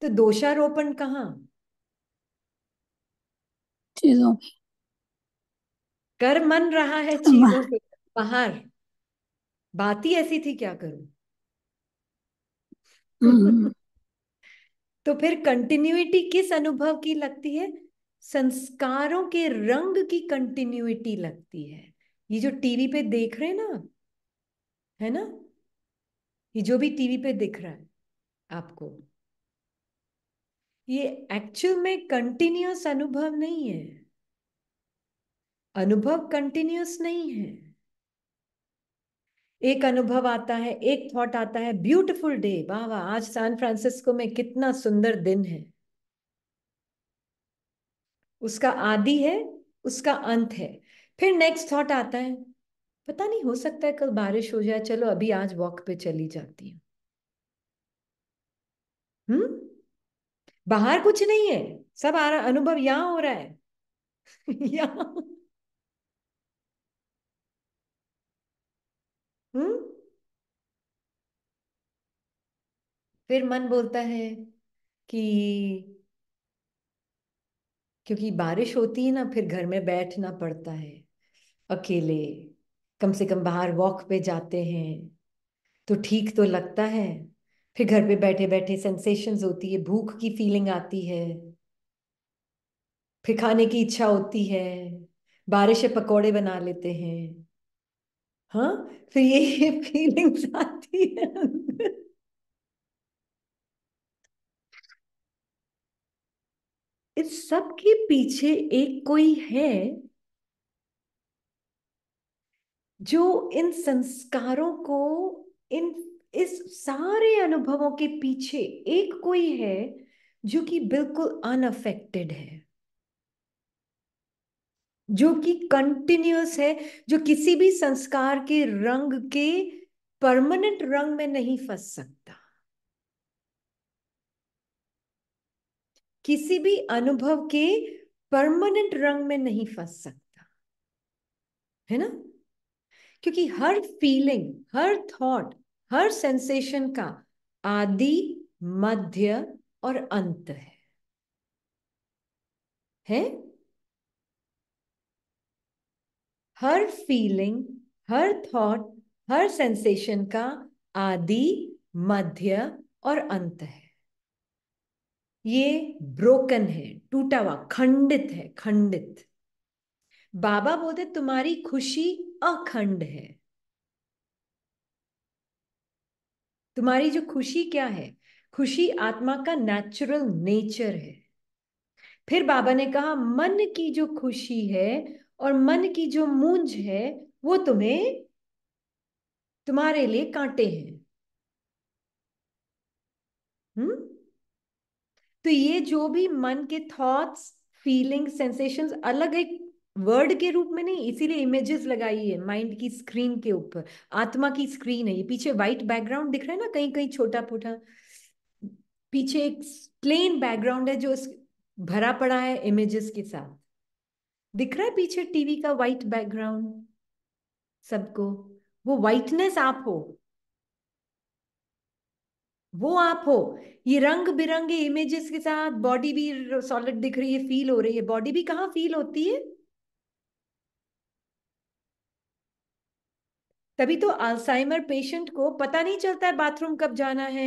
A: तो दोषारोपण कहाँ चीजों कर मन रहा है चीजों से बाहर बात ही ऐसी थी क्या करूं हम्म। तो फिर कंटिन्यूटी किस अनुभव की लगती है संस्कारों के रंग की कंटिन्यूटी लगती है ये जो टीवी पे देख रहे हैं ना है ना ये जो भी टीवी पे दिख रहा है आपको ये एक्चुअल में कंटिन्यूस अनुभव नहीं है अनुभव कंटिन्यूस नहीं है एक अनुभव आता है एक थॉट आता है ब्यूटीफुल डे वाह वाह आज सैन फ्रांसिस्को में कितना सुंदर दिन है उसका आदि है उसका अंत है फिर नेक्स्ट थॉट आता है पता नहीं हो सकता है कल बारिश हो जाए चलो अभी आज वॉक पे चली जाती हूँ हम्म बाहर कुछ नहीं है सब आ रहा अनुभव यहाँ हो रहा है हम्म फिर मन बोलता है कि क्योंकि बारिश होती है ना फिर घर में बैठना पड़ता है अकेले कम से कम बाहर वॉक पे जाते हैं तो ठीक तो लगता है फिर घर पे बैठे बैठे सेंसेशंस होती है भूख की फीलिंग आती है फिर खाने की इच्छा होती है बारिश है पकौड़े बना लेते हैं हाँ फिर ये, ये फीलिंग्स आती है इस सब के पीछे एक कोई है जो इन संस्कारों को इन इस सारे अनुभवों के पीछे एक कोई है जो कि बिल्कुल अनअफेक्टेड है जो कि कंटिन्यूस है जो किसी भी संस्कार के रंग के परमानेंट रंग में नहीं फंस सकता किसी भी अनुभव के परमानेंट रंग में नहीं फंस सकता है ना क्योंकि हर फीलिंग हर थॉट हर सेंसेशन का आदि मध्य और अंत है है हर फीलिंग हर थॉट हर सेंसेशन का आदि मध्य और अंत है ये ब्रोकन है टूटा हुआ खंडित है खंडित बाबा बोलते तुम्हारी खुशी अखंड है तुम्हारी जो खुशी क्या है खुशी आत्मा का नेचुरल नेचर है फिर बाबा ने कहा मन की जो खुशी है और मन की जो मूंज है वो तुम्हें तुम्हारे लिए कांटे हैं हम्म तो ये जो भी मन के थॉट्स फीलिंग सेंसेशंस अलग एक वर्ड के रूप में नहीं इसीलिए इमेजेस लगाई है माइंड की स्क्रीन के ऊपर आत्मा की स्क्रीन है ये पीछे व्हाइट बैकग्राउंड दिख रहा है ना कहीं कहीं छोटा पोटा पीछे एक प्लेन बैकग्राउंड है जो भरा पड़ा है इमेजेस के साथ दिख रहा है पीछे टीवी का व्हाइट बैकग्राउंड सबको वो व्हाइटनेस आप हो वो आप हो ये रंग बिरंगे इमेजेस के साथ बॉडी भी सॉलिड दिख रही है फील हो रही है बॉडी भी कहाँ फील होती है तभी तो अल्साइमर पेशेंट को पता नहीं चलता है बाथरूम कब जाना है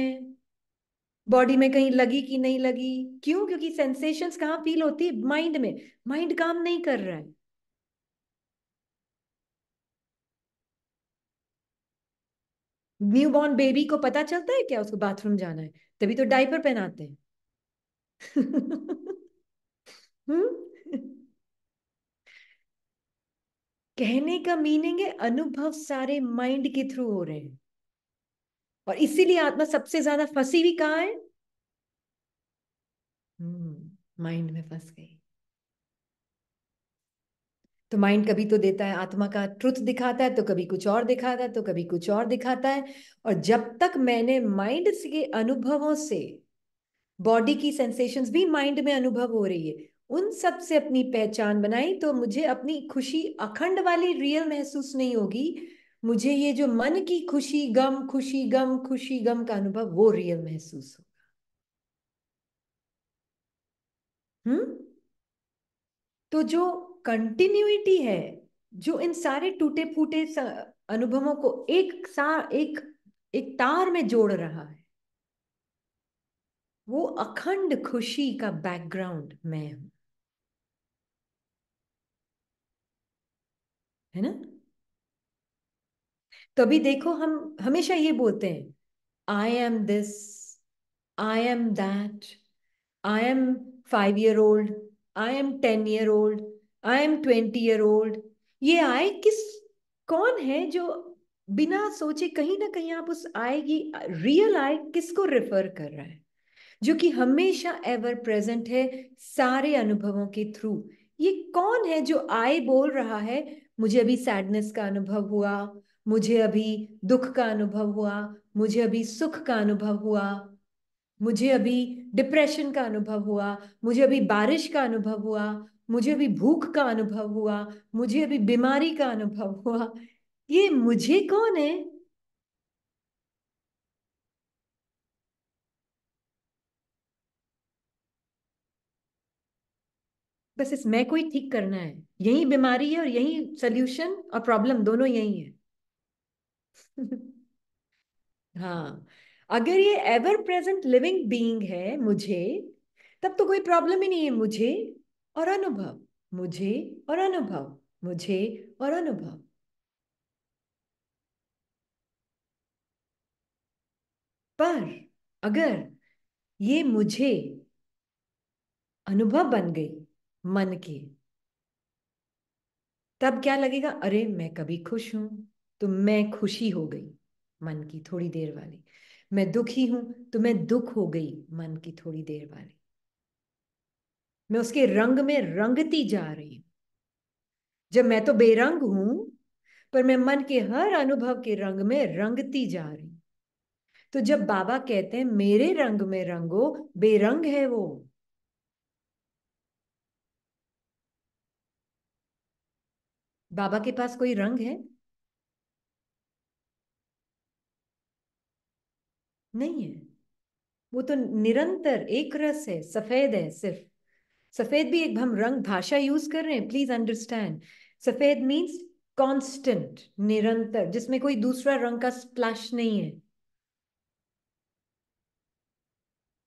A: बॉडी में कहीं लगी कि नहीं लगी क्यों क्योंकि सेंसेशंस कहाँ फील होती है माइंड में माइंड काम नहीं कर रहा है न्यू बॉर्न बेबी को पता चलता है क्या उसको बाथरूम जाना है तभी तो डायपर पहनाते हैं हम्म कहने का मीनिंग है अनुभव सारे माइंड के थ्रू हो रहे हैं और इसीलिए आत्मा सबसे ज्यादा फंसी हुई कहा है हम्म, माइंड में फंस गई तो माइंड कभी तो देता है आत्मा का ट्रुथ दिखाता है तो कभी कुछ और दिखाता है तो कभी कुछ और दिखाता है और जब तक मैंने माइंड के अनुभवों से बॉडी की सेंसेशंस भी माइंड में अनुभव हो रही है उन सब से अपनी पहचान बनाई तो मुझे अपनी खुशी अखंड वाली रियल महसूस नहीं होगी मुझे ये जो मन की खुशी गम खुशी गम खुशी गम का अनुभव वो रियल महसूस होगा हम्म तो जो कंटिन्यूटी है जो इन सारे टूटे फूटे अनुभवों को एक सा एक एक तार में जोड़ रहा है वो अखंड खुशी का बैकग्राउंड मैं हूं है ना तो अभी देखो हम हमेशा ये बोलते हैं I am this I am that I am five year old I am ten year old I am twenty year old ये आए किस कौन है जो बिना सोचे कहीं ना कहीं आप उस आय की रियल आए किसको रेफर कर रहा है जो कि हमेशा एवर प्रेजेंट है सारे अनुभवों के थ्रू ये कौन है जो आए बोल रहा है मुझे अभी सैडनेस का अनुभव हुआ मुझे अभी दुख का अनुभव हुआ मुझे अभी सुख का अनुभव हुआ मुझे अभी डिप्रेशन का अनुभव हुआ मुझे अभी बारिश का अनुभव हुआ मुझे अभी भूख का अनुभव हुआ मुझे अभी बीमारी का अनुभव हुआ ये मुझे कौन है बस इस मैं को ही ठीक करना है यही बीमारी है और यही सोल्यूशन और प्रॉब्लम दोनों यही है हाँ अगर ये एवर प्रेजेंट लिविंग बीइंग है मुझे तब तो कोई प्रॉब्लम ही नहीं है मुझे और अनुभव मुझे और अनुभव मुझे और अनुभव पर अगर ये मुझे अनुभव बन गई मन की तब क्या लगेगा अरे मैं कभी खुश हूं तो मैं खुशी हो गई मन की थोड़ी देर वाली मैं दुखी हूं तो मैं दुख हो गई मन की थोड़ी देर वाली मैं उसके रंग में रंगती जा रही हूं जब मैं तो बेरंग हूं पर मैं मन के हर अनुभव के रंग में रंगती जा रही तो जब बाबा कहते हैं मेरे रंग में रंगो बेरंग है वो बाबा के पास कोई रंग है नहीं है वो तो निरंतर एक रस है सफेद है सिर्फ सफेद भी एक हम रंग भाषा यूज कर रहे हैं प्लीज अंडरस्टैंड सफेद मीन्स कांस्टेंट निरंतर जिसमें कोई दूसरा रंग का स्प्लैश नहीं है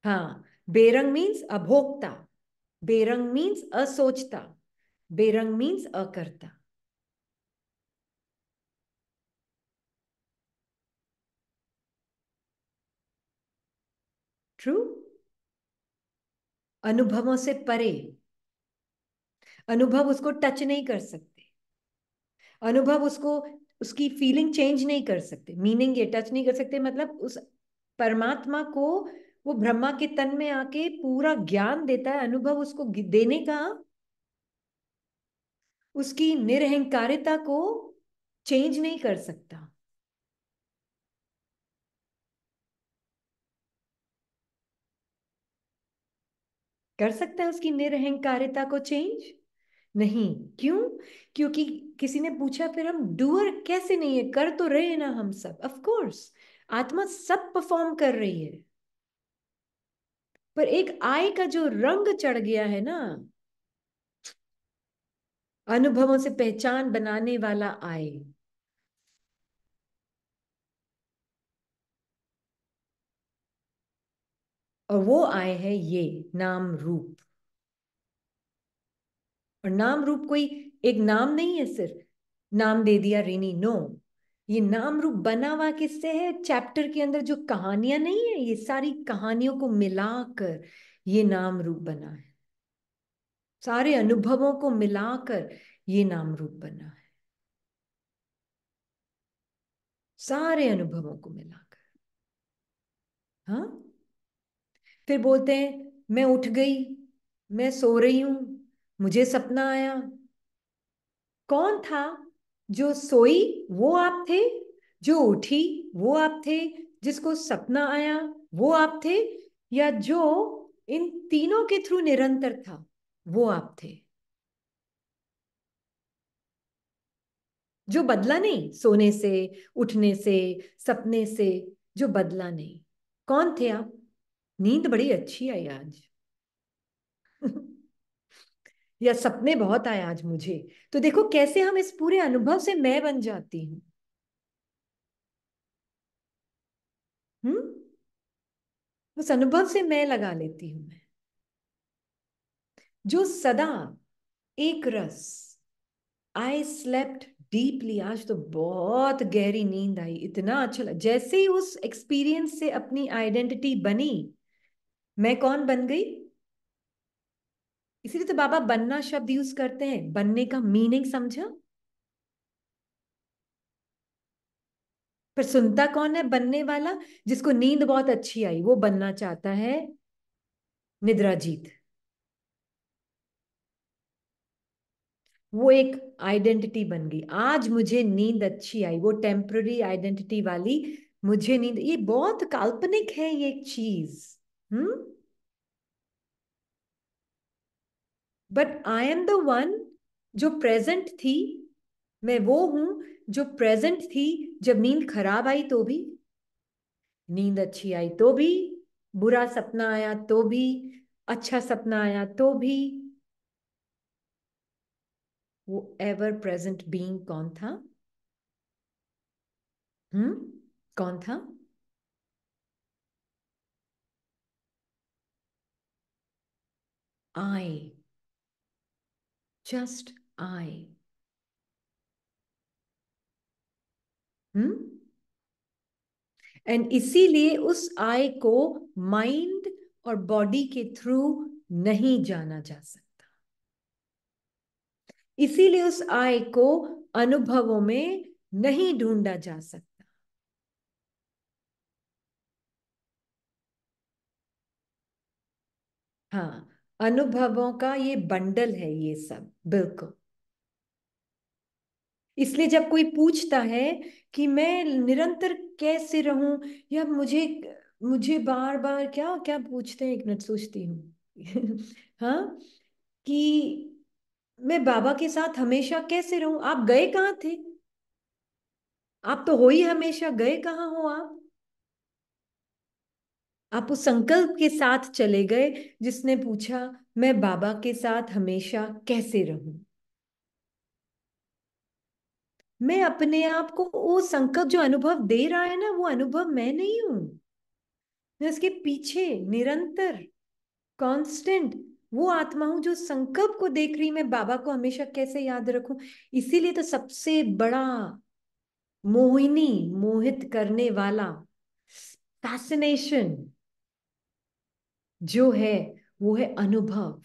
A: हाँ बेरंग मीन्स अभोक्ता बेरंग मीन्स असोचता बेरंग मीन्स अकर्ता ट्रू अनुभवों से परे अनुभव उसको टच नहीं कर सकते अनुभव उसको उसकी फीलिंग चेंज नहीं कर सकते मीनिंग ये टच नहीं कर सकते मतलब उस परमात्मा को वो ब्रह्मा के तन में आके पूरा ज्ञान देता है अनुभव उसको देने का उसकी निरहंकारिता को चेंज नहीं कर सकता कर सकता है उसकी निरहंकारिता को चेंज नहीं क्यों क्योंकि किसी ने पूछा फिर हम डूअर कैसे नहीं है कर तो रहे ना हम सब ऑफ कोर्स आत्मा सब परफॉर्म कर रही है पर एक आय का जो रंग चढ़ गया है ना अनुभवों से पहचान बनाने वाला आय और वो आए हैं ये नाम रूप और नाम रूप कोई एक नाम नहीं है सिर्फ नाम दे दिया रेनी नो ये नाम रूप बना हुआ किससे है चैप्टर के अंदर जो कहानियां नहीं है ये सारी कहानियों को मिलाकर ये नाम रूप बना है सारे अनुभवों को मिलाकर ये नाम रूप बना है सारे अनुभवों को मिलाकर हाँ फिर बोलते हैं मैं उठ गई मैं सो रही हूं मुझे सपना आया कौन था जो सोई वो आप थे जो उठी वो आप थे जिसको सपना आया वो आप थे या जो इन तीनों के थ्रू निरंतर था वो आप थे जो बदला नहीं सोने से उठने से सपने से जो बदला नहीं कौन थे आप नींद बड़ी अच्छी आई आज या सपने बहुत आए आज मुझे तो देखो कैसे हम इस पूरे अनुभव से मैं बन जाती हूं हम्म उस अनुभव से मैं लगा लेती हूं मैं जो सदा एक रस आई स्लेप्ट डीपली आज तो बहुत गहरी नींद आई इतना अच्छा लगा जैसे ही उस एक्सपीरियंस से अपनी आइडेंटिटी बनी मैं कौन बन गई इसीलिए तो बाबा बनना शब्द यूज करते हैं बनने का मीनिंग समझा पर सुनता कौन है बनने वाला जिसको नींद बहुत अच्छी आई वो बनना चाहता है निद्राजीत वो एक आइडेंटिटी बन गई आज मुझे नींद अच्छी आई वो टेम्पररी आइडेंटिटी वाली मुझे नींद ये बहुत काल्पनिक है ये चीज़ Hmm? But I am the one जो प्रेजेंट थी मैं वो हूं जो प्रेजेंट थी जब नींद खराब आई तो भी नींद अच्छी आई तो भी बुरा सपना आया तो भी अच्छा सपना आया तो भी वो एवर प्रेजेंट बीइंग कौन था हम्म कौन था I. Just I. Hmm hmm? And इसीलिए उस आय को माइंड और बॉडी के थ्रू नहीं जाना जा सकता इसीलिए उस आय को अनुभवों में नहीं ढूंढा जा सकता हाँ अनुभवों का ये बंडल है ये सब बिल्कुल इसलिए जब कोई पूछता है कि मैं निरंतर कैसे रहूं या मुझे मुझे बार बार क्या क्या पूछते हैं एक मिनट सोचती हूँ हाँ कि मैं बाबा के साथ हमेशा कैसे रहूं आप गए कहाँ थे आप तो हो ही हमेशा गए कहाँ हो आप आप उस संकल्प के साथ चले गए जिसने पूछा मैं बाबा के साथ हमेशा कैसे रहूं मैं अपने आप को वो संकल्प जो अनुभव दे रहा है ना वो अनुभव मैं नहीं हूं मैं उसके पीछे निरंतर कांस्टेंट वो आत्मा हूं जो संकल्प को देख रही मैं बाबा को हमेशा कैसे याद रखूं इसीलिए तो सबसे बड़ा मोहिनी मोहित करने वाला फैसिनेशन जो है वो है अनुभव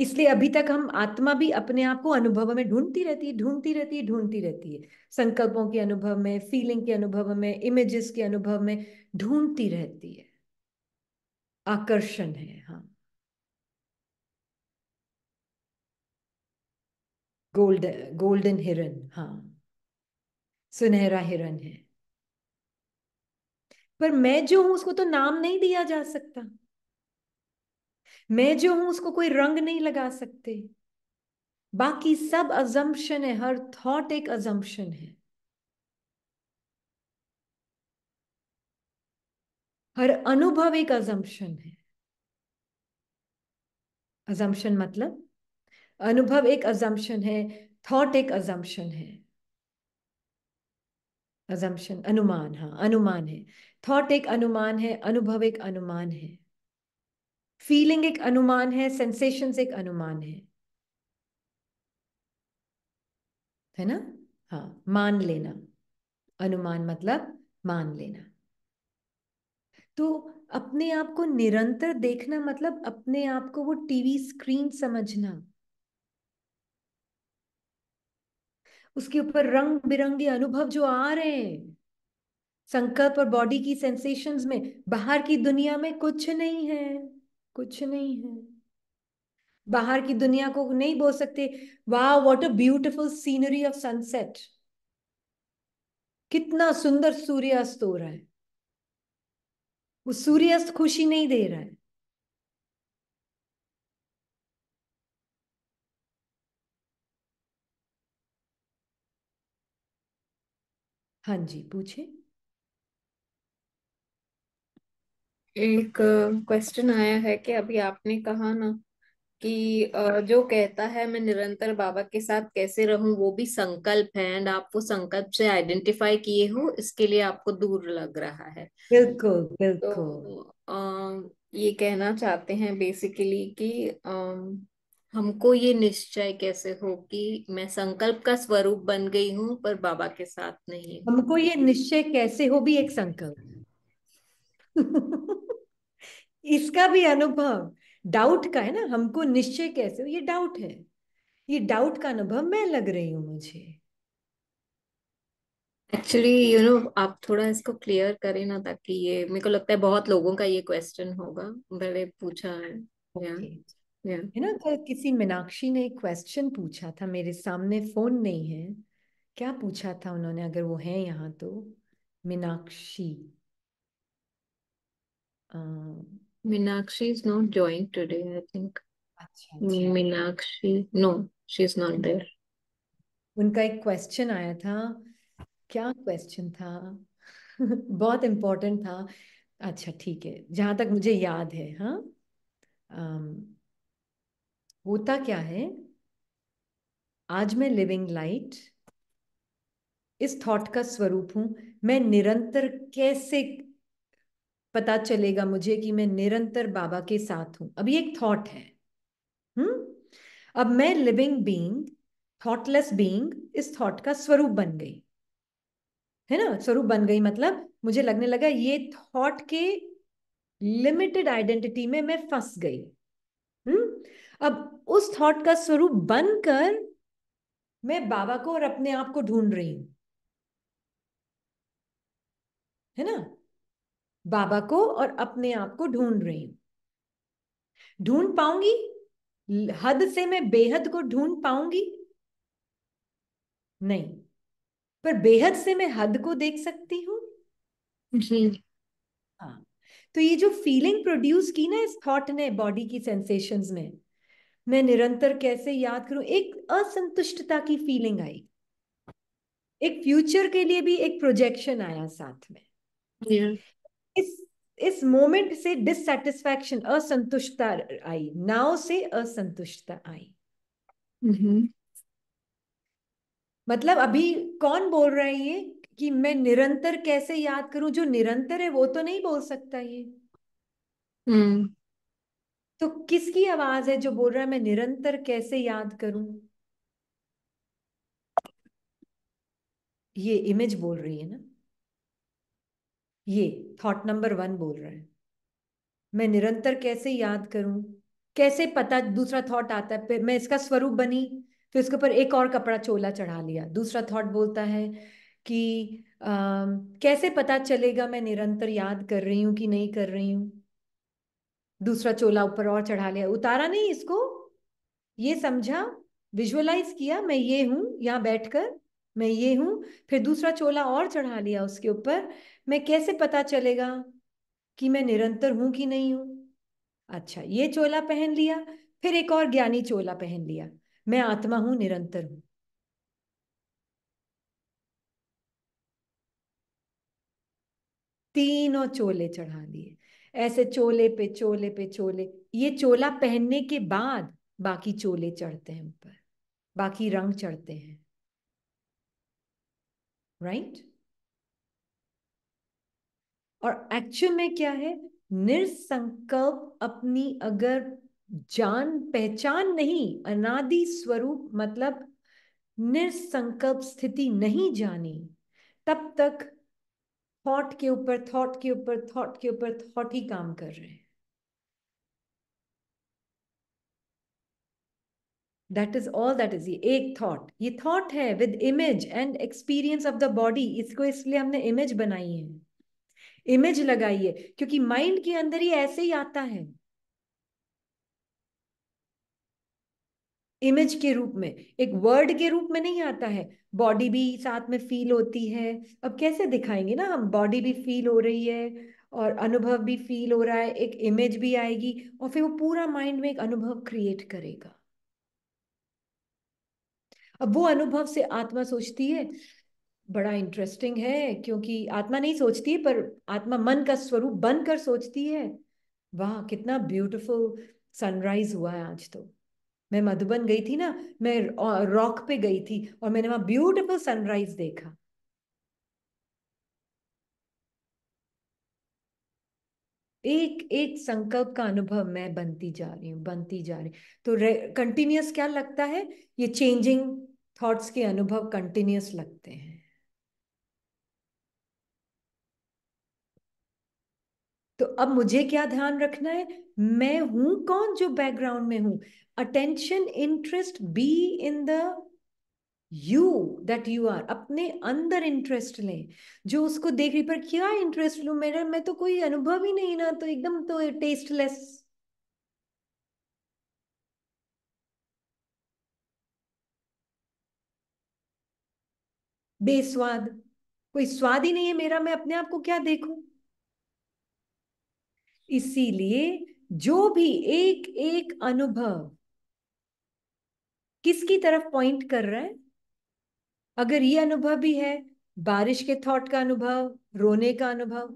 A: इसलिए अभी तक हम आत्मा भी अपने आप को अनुभव में ढूंढती रहती है ढूंढती रहती है ढूंढती रहती है संकल्पों के अनुभव में फीलिंग के अनुभव में इमेजेस के अनुभव में ढूंढती रहती है आकर्षण है हाँ गोल्ड गोल्डन हिरन हाँ सुनहरा हिरन है पर मैं जो हूं उसको तो नाम नहीं दिया जा सकता मैं जो हूं उसको कोई रंग नहीं लगा सकते बाकी सब अजम्पन है हर थॉट एक अजम्पन है हर अनुभव एक अजम्पन है अजम्पन मतलब अनुभव एक अजम्पन है थॉट एक अजम्पन है अजम्पन अनुमान हाँ अनुमान है थॉट एक अनुमान है अनुभव एक अनुमान है फीलिंग एक अनुमान है सेंसेशंस एक अनुमान है है ना हाँ मान लेना अनुमान मतलब मान लेना तो अपने आप को निरंतर देखना मतलब अपने आप को वो टीवी स्क्रीन समझना उसके ऊपर रंग बिरंगे अनुभव जो आ रहे हैं संकल्प और बॉडी की सेंसेशंस में बाहर की दुनिया में कुछ नहीं है कुछ नहीं है बाहर की दुनिया को नहीं बोल सकते वाह what a beautiful scenery of sunset कितना सुंदर सूर्यास्त हो रहा है वो सूर्यास्त खुशी नहीं दे रहा है हाँ जी पूछे
B: एक क्वेश्चन आया है कि अभी आपने कहा ना कि जो कहता है मैं निरंतर बाबा के साथ कैसे रहूं वो भी संकल्प है एंड आप वो संकल्प से आइडेंटिफाई किए हो इसके लिए आपको दूर लग रहा है बिल्कुल तो, बिल्कुल तो ये कहना चाहते हैं बेसिकली कि हमको ये निश्चय कैसे हो कि मैं संकल्प का स्वरूप बन गई हूँ पर बाबा के साथ नहीं हमको ये निश्चय
A: कैसे हो भी एक संकल्प इसका भी अनुभव डाउट का है ना हमको निश्चय कैसे हो ये डाउट है ये डाउट का अनुभव मैं लग रही हूँ मुझे
B: एक्चुअली यू नो आप थोड़ा इसको क्लियर करें ना ताकि ये मेरे को लगता है बहुत लोगों का ये क्वेश्चन होगा बड़े पूछा है okay.
A: है ना कल किसी मीनाक्षी ने एक क्वेश्चन पूछा था मेरे सामने फोन नहीं है क्या पूछा था उन्होंने अगर वो है यहाँ तो Meenakshi Meenakshi
B: is not join today I think Meenakshi no she is not there उनका एक क्वेश्चन आया था क्या क्वेश्चन था
A: बहुत इम्पोर्टेंट था अच्छा ठीक है जहाँ तक मुझे याद है हाँ um, होता क्या है आज मैं लिविंग लाइट इस थॉट का स्वरूप हूं मैं निरंतर कैसे पता चलेगा मुझे कि मैं निरंतर बाबा के साथ हूं अभी एक थॉट है हम्म अब मैं लिविंग बीइंग थॉटलेस बीइंग इस थॉट का स्वरूप बन गई है ना स्वरूप बन गई मतलब मुझे लगने लगा ये थॉट के लिमिटेड आइडेंटिटी में मैं फंस गई अब उस थॉट का स्वरूप बनकर मैं बाबा को और अपने आप को ढूंढ रही हूं है ना बाबा को और अपने आप को ढूंढ रही हूं ढूंढ पाऊंगी हद से मैं बेहद को ढूंढ पाऊंगी नहीं पर बेहद से मैं हद को देख सकती हूं जी हाँ। तो ये जो फीलिंग प्रोड्यूस की ना इस थॉट ने बॉडी की सेंसेशंस में मैं निरंतर कैसे याद करूं एक असंतुष्टता की फीलिंग आई एक फ्यूचर के लिए भी एक प्रोजेक्शन आया साथ में इस इस मोमेंट से डिससेटिस्फेक्शन असंतुष्टता आई नाव से असंतुष्टता आई हम्म। मतलब अभी कौन बोल रहा है ये कि मैं निरंतर कैसे याद करूं जो निरंतर है वो तो नहीं बोल सकता ये हम्म। तो किसकी आवाज है जो बोल रहा है मैं निरंतर कैसे याद करूं ये इमेज बोल रही है ना ये थॉट नंबर वन बोल रहा है मैं निरंतर कैसे याद करूं कैसे पता दूसरा थॉट आता है मैं इसका स्वरूप बनी फिर तो उसके ऊपर एक और कपड़ा चोला चढ़ा लिया दूसरा थॉट बोलता है कि आ, कैसे पता चलेगा मैं निरंतर याद कर रही हूं कि नहीं कर रही हूं दूसरा चोला ऊपर और चढ़ा लिया उतारा नहीं इसको ये समझा विजुअलाइज किया मैं ये हूं यहाँ बैठकर मैं ये हूं फिर दूसरा चोला और चढ़ा लिया उसके ऊपर मैं कैसे पता चलेगा कि मैं निरंतर हूं कि नहीं हूं अच्छा ये चोला पहन लिया फिर एक और ज्ञानी चोला पहन लिया मैं आत्मा हूँ निरंतर हूं तीनों चोले चढ़ा लिए ऐसे चोले पे चोले पे चोले ये चोला पहनने के बाद बाकी चोले चढ़ते हैं ऊपर बाकी रंग चढ़ते हैं राइट right? और एक्चुअल में क्या है निरसंकल्प अपनी अगर जान पहचान नहीं अनादि स्वरूप मतलब निरसंकल्प स्थिति नहीं जानी तब तक थॉट के ऊपर थॉट के ऊपर थॉट के ऊपर थॉट ही काम कर रहे हैं that is all that is ये एक थॉट ये थॉट है with image and experience of the body इसको इसलिए हमने इमेज बनाई है इमेज लगाई है क्योंकि माइंड के अंदर ही ऐसे ही आता है इमेज के रूप में एक वर्ड के रूप में नहीं आता है बॉडी भी साथ में फील होती है अब कैसे दिखाएंगे ना हम बॉडी भी फील हो रही है और अनुभव भी फील हो रहा है एक इमेज भी आएगी और फिर वो पूरा माइंड में एक अनुभव क्रिएट करेगा अब वो अनुभव से आत्मा सोचती है बड़ा इंटरेस्टिंग है क्योंकि आत्मा नहीं सोचती पर आत्मा मन का स्वरूप बनकर सोचती है वाह कितना ब्यूटीफुल सनराइज हुआ है आज तो मैं मधुबन गई थी ना मैं रॉक पे गई थी और मैंने वहां ब्यूटिफुल सनराइज देखा एक एक संकल्प का अनुभव मैं बनती जा रही हूँ बनती जा रही तो कंटिन्यूस क्या लगता है ये चेंजिंग थॉट्स के अनुभव कंटिन्यूस लगते हैं तो अब मुझे क्या ध्यान रखना है मैं हूं कौन जो बैकग्राउंड में हूं attention interest be in the you that you are अपने अंदर इंटरेस्ट लें जो उसको देख रही पर क्या इंटरेस्ट लू मेरा मैं तो कोई अनुभव ही नहीं ना तो एकदम तो टेस्टलेस बेस्वाद कोई स्वाद ही नहीं है मेरा मैं अपने आप को क्या देखूं इसीलिए जो भी एक एक अनुभव किसकी तरफ पॉइंट कर रहा है अगर ये अनुभव भी है बारिश के थॉट का अनुभव रोने का अनुभव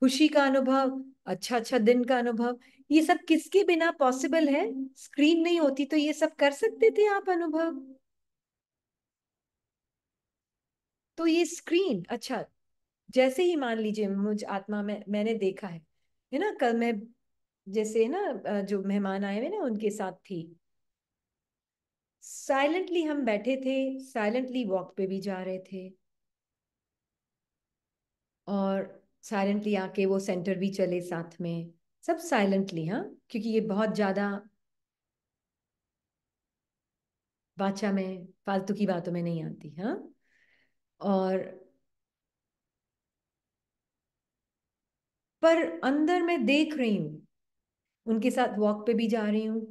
A: खुशी का अनुभव अच्छा अच्छा दिन का अनुभव ये सब किसके बिना पॉसिबल है स्क्रीन नहीं होती तो ये सब कर सकते थे आप अनुभव तो ये स्क्रीन अच्छा जैसे ही मान लीजिए मुझ आत्मा में मैंने देखा है है ना कल मैं जैसे ना जो मेहमान आए हुए ना उनके साथ थी साइलेंटली हम बैठे थे साइलेंटली वॉक पे भी जा रहे थे और साइलेंटली आके वो सेंटर भी चले साथ में सब साइलेंटली हाँ क्योंकि ये बहुत ज्यादा बादशाह में फालतू की बातों में नहीं आती हाँ और पर अंदर मैं देख रही हूँ उनके साथ वॉक पे भी जा रही हूँ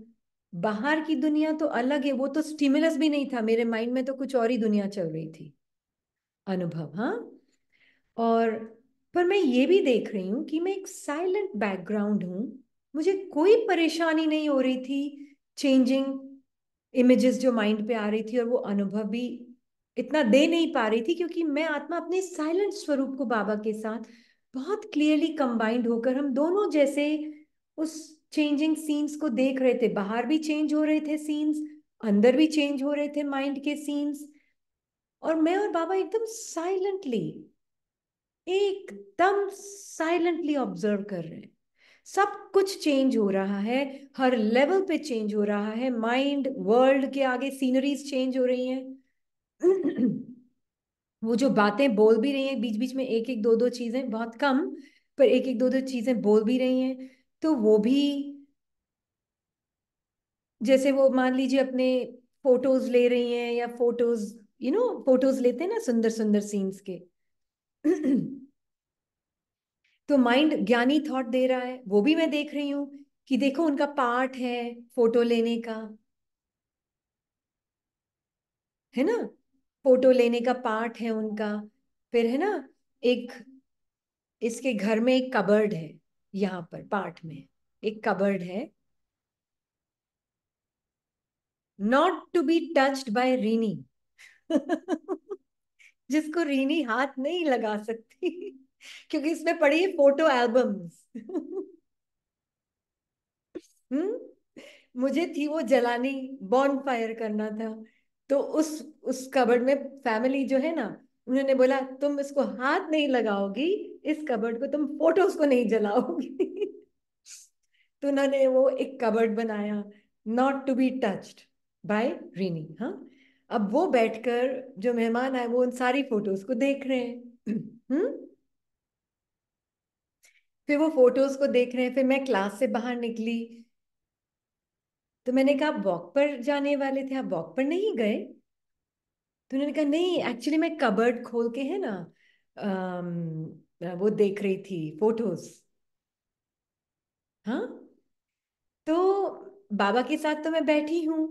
A: बाहर की दुनिया तो अलग है वो तो स्टिमुलस भी नहीं था मेरे माइंड में तो कुछ और ही दुनिया चल रही थी अनुभव हाँ और पर मैं ये भी देख रही हूँ कि मैं एक साइलेंट बैकग्राउंड हूँ मुझे कोई परेशानी नहीं हो रही थी चेंजिंग इमेजेस जो माइंड पे आ रही थी और वो अनुभव भी इतना दे नहीं पा रही थी क्योंकि मैं आत्मा अपने साइलेंट स्वरूप को बाबा के साथ बहुत क्लियरली कंबाइंड होकर हम दोनों जैसे उस चेंजिंग सीन्स को देख रहे थे बाहर भी चेंज हो रहे थे सीन्स अंदर भी चेंज हो रहे थे माइंड के सीन्स और मैं और बाबा एकदम साइलेंटली एकदम साइलेंटली ऑब्जर्व कर रहे हैं सब कुछ चेंज हो रहा है हर लेवल पे चेंज हो रहा है माइंड वर्ल्ड के आगे सीनरीज चेंज हो रही हैं वो जो बातें बोल भी रही हैं बीच बीच में एक एक दो दो चीजें बहुत कम पर एक एक दो दो चीजें बोल भी रही हैं तो वो भी जैसे वो मान लीजिए अपने फोटोज ले रही हैं या फोटोज यू नो फोटोज लेते हैं ना सुंदर सुंदर सीन्स के तो माइंड ज्ञानी थॉट दे रहा है वो भी मैं देख रही हूँ कि देखो उनका पार्ट है फोटो लेने का है ना फोटो लेने का पार्ट है उनका फिर है ना एक इसके घर में एक कबर्ड है यहाँ पर पार्ट में एक कबर्ड है not to be touched by Reeni जिसको रीनी हाथ नहीं लगा सकती क्योंकि इसमें पड़ी है फोटो एल्बम्स हम्म, मुझे थी वो जलानी बॉन्ड फायर करना था तो उस उस कबर्ड में फैमिली जो है ना उन्होंने बोला तुम इसको हाथ नहीं लगाओगी इस कबर्ड को तुम फोटोज को नहीं जलाओगी तो उन्होंने वो एक कबर्ड बनाया not to be touched by Reeni हाँ अब वो बैठकर जो मेहमान आए वो उन सारी फोटोज को देख रहे हैं हम्म फिर वो फोटोज को देख रहे हैं फिर मैं क्लास से बाहर निकली तो मैंने कहा आप वॉक पर जाने वाले थे आप वॉक पर नहीं गए तो उन्होंने कहा नहीं एक्चुअली मैं कबर्ड खोल के है ना आ, वो देख रही थी फोटोज हाँ तो बाबा के साथ तो मैं बैठी हूँ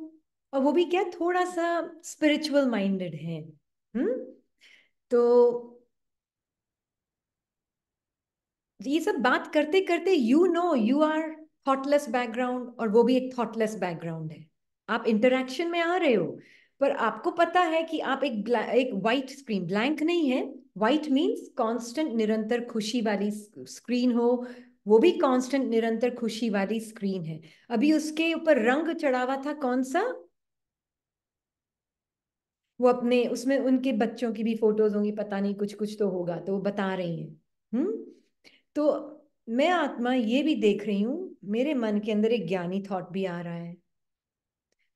A: और वो भी क्या थोड़ा सा स्पिरिचुअल माइंडेड है
D: हम्म
A: तो ये सब बात करते करते you know you are thoughtless background और वो भी एक थॉटलेस बैकग्राउंड है आप इंटरेक्शन में आ रहे हो पर आपको पता है कि आप एक एक वाइट स्क्रीन ब्लैंक नहीं है व्हाइट मीन्स कांस्टेंट निरंतर खुशी वाली स्क्रीन हो वो भी कांस्टेंट निरंतर खुशी वाली स्क्रीन है अभी उसके ऊपर रंग चढ़ावा था कौन सा वो अपने उसमें उनके बच्चों की भी फोटोज होंगी पता नहीं कुछ कुछ तो होगा तो वो बता रही है हुँ? हम्म? तो मैं आत्मा ये भी देख रही हूँ मेरे मन के अंदर एक ज्ञानी थॉट भी आ रहा है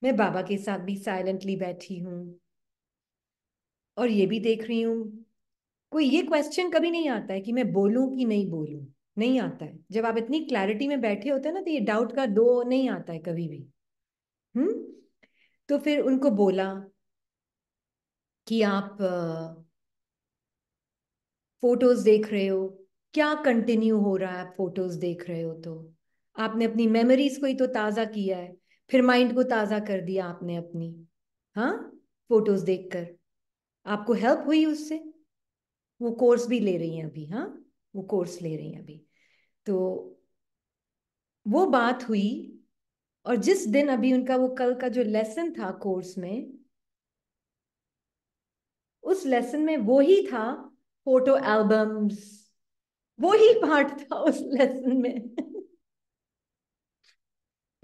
A: मैं बाबा के साथ भी साइलेंटली बैठी हूं और ये भी देख रही हूं कोई ये क्वेश्चन कभी नहीं आता है कि मैं बोलूं कि नहीं बोलूं नहीं आता है जब आप इतनी क्लैरिटी में बैठे होते हैं ना तो ये डाउट का दो नहीं आता है कभी भी हम्म तो फिर उनको बोला कि आप फोटोज देख रहे हो क्या कंटिन्यू हो रहा है आप फोटोज देख रहे हो तो आपने अपनी मेमोरीज को ही तो ताज़ा किया है फिर माइंड को ताज़ा कर दिया आपने अपनी हाँ फोटोज देखकर आपको हेल्प हुई उससे वो कोर्स भी ले रही हैं अभी हाँ वो कोर्स ले रही हैं अभी तो वो बात हुई और जिस दिन अभी उनका वो कल का जो लेसन था कोर्स में उस लेसन में वो ही था फोटो एल्बम्स वो ही पार्ट था उस लेसन में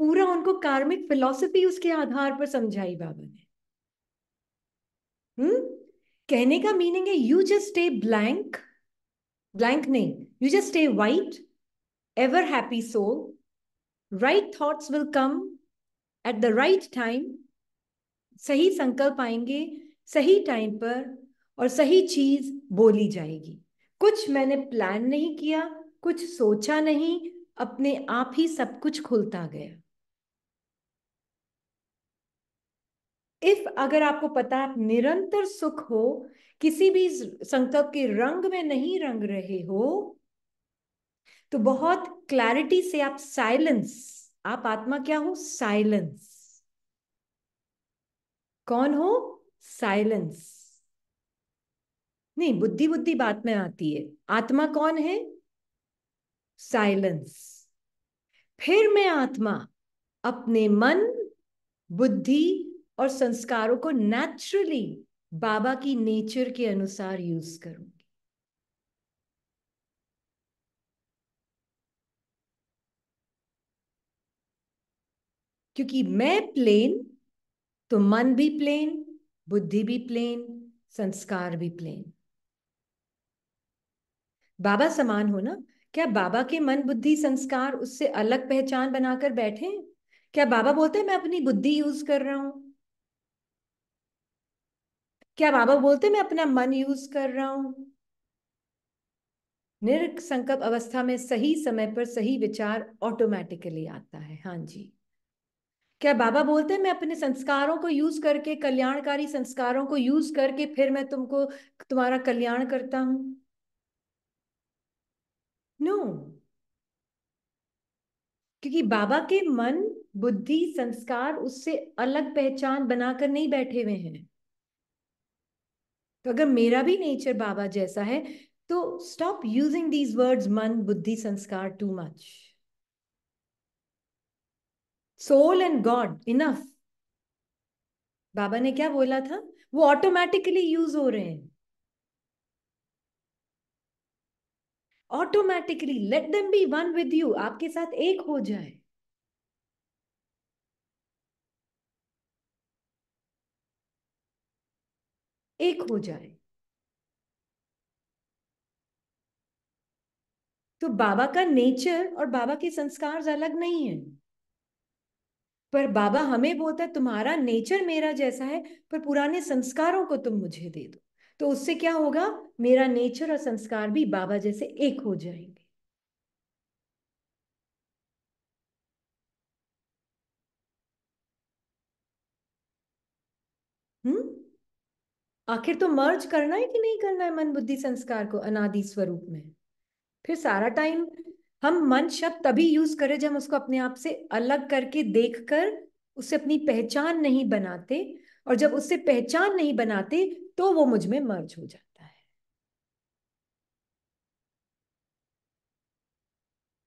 A: पूरा उनको कार्मिक फिलॉसफी उसके आधार पर समझाई बाबा ने हम्म कहने का मीनिंग है you just stay blank blank नहीं you just stay white ever happy soul right thoughts will come at the right time सही संकल्प आएंगे सही टाइम पर और सही चीज बोली जाएगी कुछ मैंने प्लान नहीं किया कुछ सोचा नहीं अपने आप ही सब कुछ खुलता गया इफ अगर आपको पता आप निरंतर सुख हो किसी भी संकल्प के रंग में नहीं रंग रहे हो तो बहुत क्लैरिटी से आप साइलेंस आप आत्मा क्या हो साइलेंस कौन हो साइलेंस नहीं बुद्धि बुद्धि बात में आती है आत्मा कौन है साइलेंस फिर मैं आत्मा अपने मन बुद्धि और संस्कारों को नेचुरली बाबा की नेचर के अनुसार यूज करूंगी क्योंकि मैं प्लेन तो मन भी प्लेन बुद्धि भी प्लेन संस्कार भी प्लेन बाबा समान हो ना क्या बाबा के मन बुद्धि संस्कार उससे अलग पहचान बनाकर बैठे क्या बाबा बोलते हैं मैं अपनी बुद्धि यूज कर रहा हूं क्या बाबा बोलते मैं अपना मन यूज कर रहा हूं संकल्प अवस्था में सही समय पर सही विचार ऑटोमेटिकली आता है हाँ जी क्या बाबा बोलते हैं मैं अपने संस्कारों को यूज करके कल्याणकारी संस्कारों को यूज करके फिर मैं तुमको तुम्हारा कल्याण करता हूं नो no. क्योंकि बाबा के मन बुद्धि संस्कार उससे अलग पहचान बनाकर नहीं बैठे हुए हैं तो अगर मेरा भी नेचर बाबा जैसा है तो स्टॉप यूजिंग दीज वर्ड्स मन बुद्धि संस्कार too much soul and God enough बाबा ने क्या बोला था वो ऑटोमेटिकली यूज हो रहे हैं automatically let them be one with you आपके साथ एक हो जाए एक हो जाए तो बाबा का नेचर और बाबा के संस्कार अलग नहीं है पर बाबा हमें बोलता है तुम्हारा नेचर मेरा जैसा है पर पुराने संस्कारों को तुम मुझे दे दो तो उससे क्या होगा मेरा नेचर और संस्कार भी बाबा जैसे एक हो जाएंगे हम्म आखिर तो मर्ज करना है कि नहीं करना है मन बुद्धि संस्कार को अनादि स्वरूप में फिर सारा टाइम हम मन शब्द तभी यूज करें जब हम उसको अपने आप से अलग करके देखकर उससे अपनी पहचान नहीं बनाते और जब उससे पहचान नहीं बनाते तो वो मुझ में मर्ज हो जाता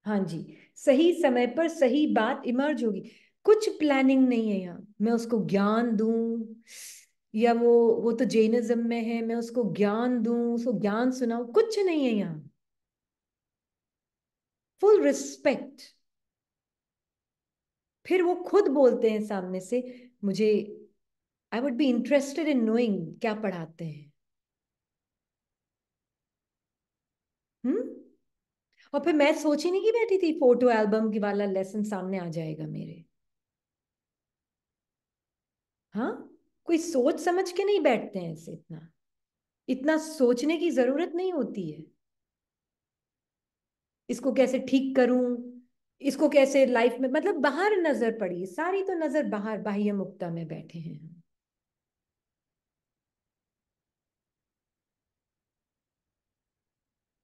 A: हाँ जी सही समय पर सही बात इमर्ज होगी कुछ प्लानिंग नहीं है यहाँ मैं उसको ज्ञान दू या वो वो तो जैनिज्म में है मैं उसको ज्ञान दू उसको ज्ञान सुनाऊ कुछ नहीं है यहाँ फुल रिस्पेक्ट फिर वो खुद बोलते हैं सामने से मुझे I would be interested in knowing क्या पढ़ाते हैं और फिर मैं सोच ही नहीं की बैठी थी फोटो एल्बम की वाला लेसन सामने आ जाएगा मेरे हाँ कोई सोच समझ के नहीं बैठते हैं ऐसे इतना इतना सोचने की जरूरत नहीं होती है इसको कैसे ठीक करूं इसको कैसे लाइफ में मतलब बाहर नजर पड़ी सारी तो नजर बाहर बाह्य मुक्ता में बैठे हैं हम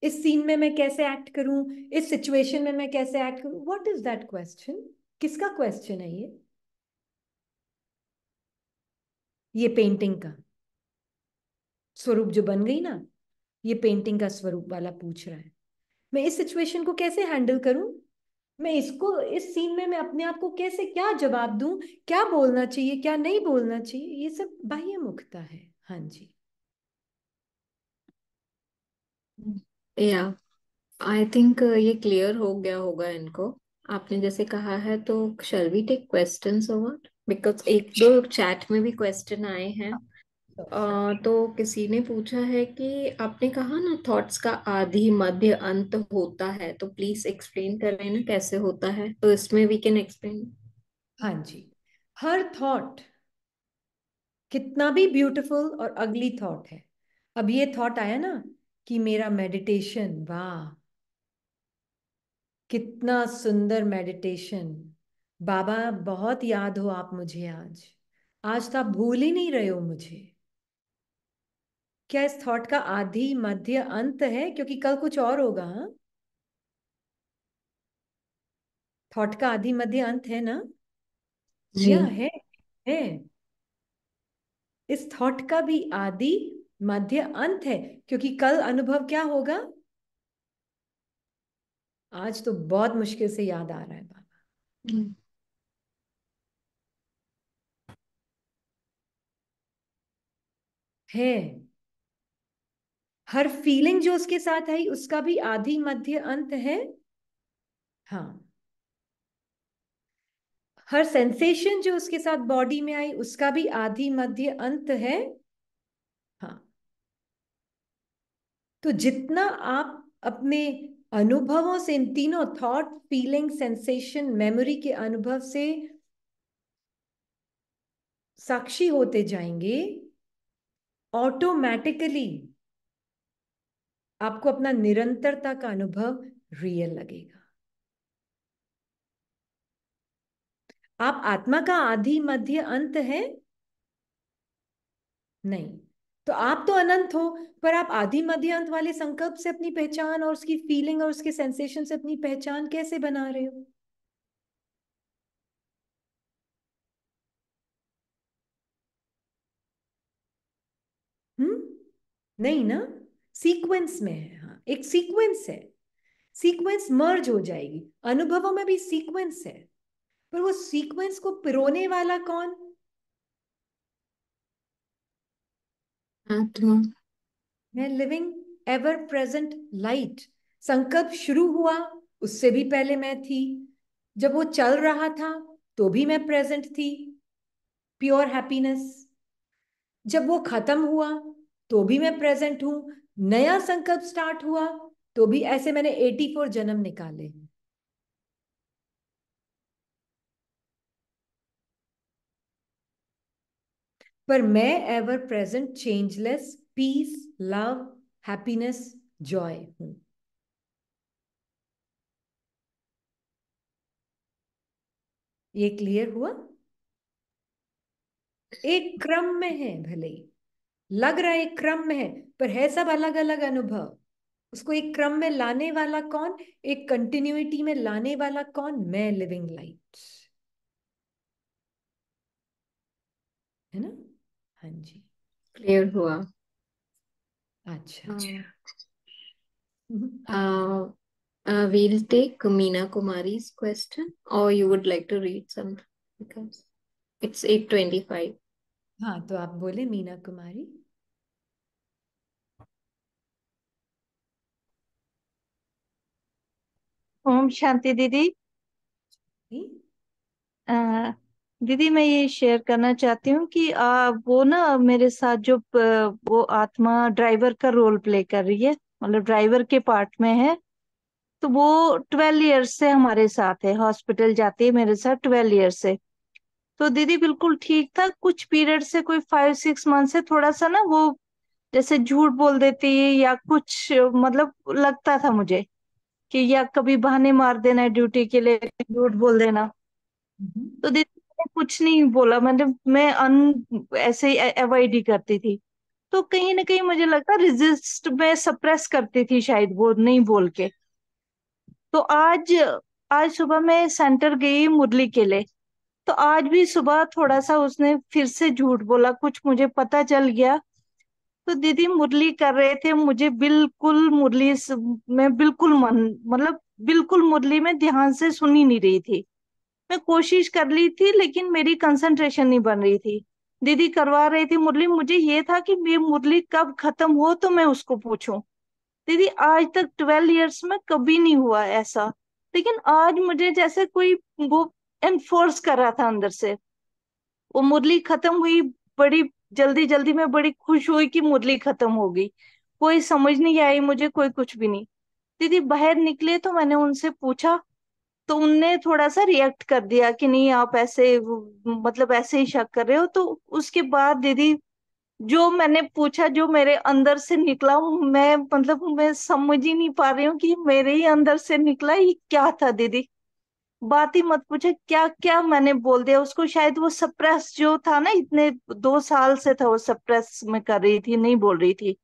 A: इस सीन में मैं कैसे एक्ट करूं इस सिचुएशन में मैं कैसे एक्ट करूं व्हाट इज दैट क्वेश्चन किसका क्वेश्चन है ये ये पेंटिंग का स्वरूप जो बन गई ना ये पेंटिंग का स्वरूप वाला पूछ रहा है मैं इस सिचुएशन को कैसे हैंडल करूं मैं इसको इस सीन में मैं अपने आप को कैसे क्या जवाब दूं क्या बोलना चाहिए क्या नहीं बोलना चाहिए ये सब बाह्य मुखता
B: है हाँ जी या आई थिंक ये क्लियर हो गया होगा इनको आपने जैसे कहा है तो shall we take questions over because एक दो चैट में भी क्वेश्चन आए हैं आ, हाँ। uh, तो किसी ने पूछा है कि आपने कहा ना थॉट्स का आदि मध्य अंत होता है तो प्लीज एक्सप्लेन करें ना कैसे होता है तो इसमें वी कैन एक्सप्लेन हाँ जी हर थॉट कितना भी
A: ब्यूटीफुल और अगली थॉट है अब ये थॉट आया ना कि मेरा मेडिटेशन वाह कितना सुंदर मेडिटेशन बाबा बहुत याद हो आप मुझे आज आज तो आप भूल ही नहीं रहे हो मुझे क्या इस थॉट का आधी मध्य अंत है क्योंकि कल कुछ और होगा थॉट हाँ? का आधी मध्य अंत है ना जी है है इस थॉट का भी आदि मध्य अंत है क्योंकि कल अनुभव क्या होगा आज तो बहुत मुश्किल से याद आ रहा है
E: बाबा हम्म।
A: है हर फीलिंग जो उसके साथ आई उसका भी आधी मध्य अंत है हाँ हर सेंसेशन जो उसके साथ बॉडी में आई उसका भी आधी मध्य अंत है तो जितना आप अपने अनुभवों से इन तीनों थॉट फीलिंग सेंसेशन मेमोरी के अनुभव से साक्षी होते जाएंगे ऑटोमेटिकली आपको अपना निरंतरता का अनुभव रियल लगेगा आप आत्मा का आधी मध्य अंत है नहीं तो आप तो अनंत हो पर आप आदि मध्य अंत वाले संकल्प से अपनी पहचान और उसकी फीलिंग और उसके सेंसेशन से अपनी पहचान कैसे बना रहे हो हम्म नहीं ना सीक्वेंस में है हाँ एक सीक्वेंस है सीक्वेंस मर्ज हो जाएगी अनुभवों में भी सीक्वेंस है पर वो सीक्वेंस को पिरोने वाला कौन आत्मा है लिविंग एवर प्रेजेंट लाइट संकल्प शुरू हुआ उससे भी पहले मैं थी जब वो चल रहा था तो भी मैं प्रेजेंट थी प्योर हैप्पीनेस जब वो खत्म हुआ तो भी मैं प्रेजेंट हूं नया संकल्प स्टार्ट हुआ तो भी ऐसे मैंने 84 जन्म निकाले हैं पर मैं ever present changeless peace love happiness joy हूं ये क्लियर हुआ एक क्रम में है भले ही लग रहा है एक क्रम में है पर है सब अलग अलग अनुभव उसको एक क्रम में लाने वाला कौन एक कंटिन्यूटी में लाने वाला कौन मैं लिविंग लाइट है ना हाँ जी
B: क्लियर हुआ अच्छा uh, uh, we'll take Meena Kumari's question or you would like to read something because it's 8:25 हाँ तो आप बोले मीना
A: कुमारी
D: ओम शांति दीदी दीदी मैं ये शेयर करना चाहती हूँ कि आ, वो ना मेरे साथ जो वो आत्मा ड्राइवर का रोल प्ले कर रही है मतलब ड्राइवर के पार्ट में है तो वो ट्वेल्व ईयर्स से हमारे साथ है हॉस्पिटल जाती है मेरे साथ ट्वेल्व ईयर से तो दीदी बिल्कुल ठीक था कुछ पीरियड से कोई फाइव सिक्स मंथ से थोड़ा सा ना वो जैसे झूठ बोल देती है या कुछ मतलब लगता था मुझे कि या कभी बहाने मार देना ड्यूटी के लिए झूठ बोल देना हम्म। तो दीदी कुछ नहीं बोला मतलब मैं अन ऐसे अवॉइड ही करती थी तो कहीं ना कहीं मुझे लगता रिजिस्ट में सप्रेस करती थी शायद वो नहीं बोल के तो आज आज सुबह मैं सेंटर गई मुरली के लिए तो आज भी सुबह थोड़ा सा उसने फिर से झूठ बोला कुछ मुझे पता चल गया तो दीदी मुरली कर रहे थे मुझे बिल्कुल मुरली में बिल्कुल मन मतलब बिल्कुल मुरली में ध्यान से सुनी नहीं रही थी मैं कोशिश कर ली थी लेकिन मेरी कंसंट्रेशन नहीं बन रही थी दीदी करवा रही थी मुरली मुझे ये था कि ये मुरली कब खत्म हो तो मैं उसको पूछूं दीदी आज तक ट्वेल्व इयर्स में कभी नहीं हुआ ऐसा लेकिन आज मुझे जैसे कोई वो एनफोर्स कर रहा था अंदर से वो मुरली खत्म हुई बड़ी जल्दी जल्दी में बड़ी खुश हुई कि मुरली खत्म हो गई कोई समझ नहीं आई मुझे कोई कुछ भी नहीं दीदी बाहर निकले तो मैंने उनसे पूछा तो उनने थोड़ा सा रिएक्ट कर दिया कि नहीं आप ऐसे मतलब ऐसे ही शक कर रहे हो तो उसके बाद दीदी जो मैंने पूछा जो मेरे अंदर से निकला मैं मतलब मैं समझ ही नहीं पा रही हूँ कि मेरे ही अंदर से निकला ये क्या था दीदी बात ही मत पूछे क्या क्या मैंने बोल दिया उसको शायद वो सप्रेस जो था ना इतने दो साल से था वो सप्रेस में कर रही थी नहीं बोल रही थी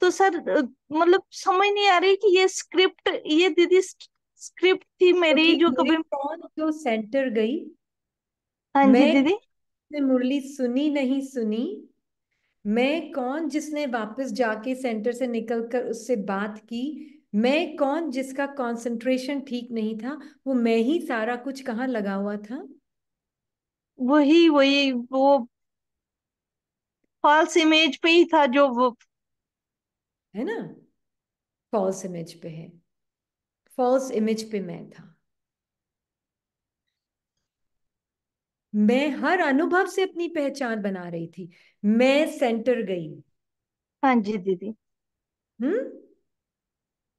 D: तो सर मतलब समझ नहीं आ रही कि ये स्क्रिप्ट ये दीदी स्क्रिप्ट थी तो मेरी तो जो कभी कौन जो सेंटर गई हाँ जी दीदी मुरली सुनी नहीं सुनी
A: मैं कौन जिसने वापस जाके सेंटर से निकलकर उससे बात की मैं कौन जिसका कंसंट्रेशन ठीक नहीं था वो मैं ही सारा कुछ कहाँ लगा हुआ
D: था वही वही वो फॉल्स इमेज पे ही था जो वो है ना फॉल्स इमेज
A: पे है फॉल्स इमेज पे मैं था मैं हर अनुभव से अपनी पहचान बना रही थी मैं सेंटर गई हाँ जी दीदी
D: हम्म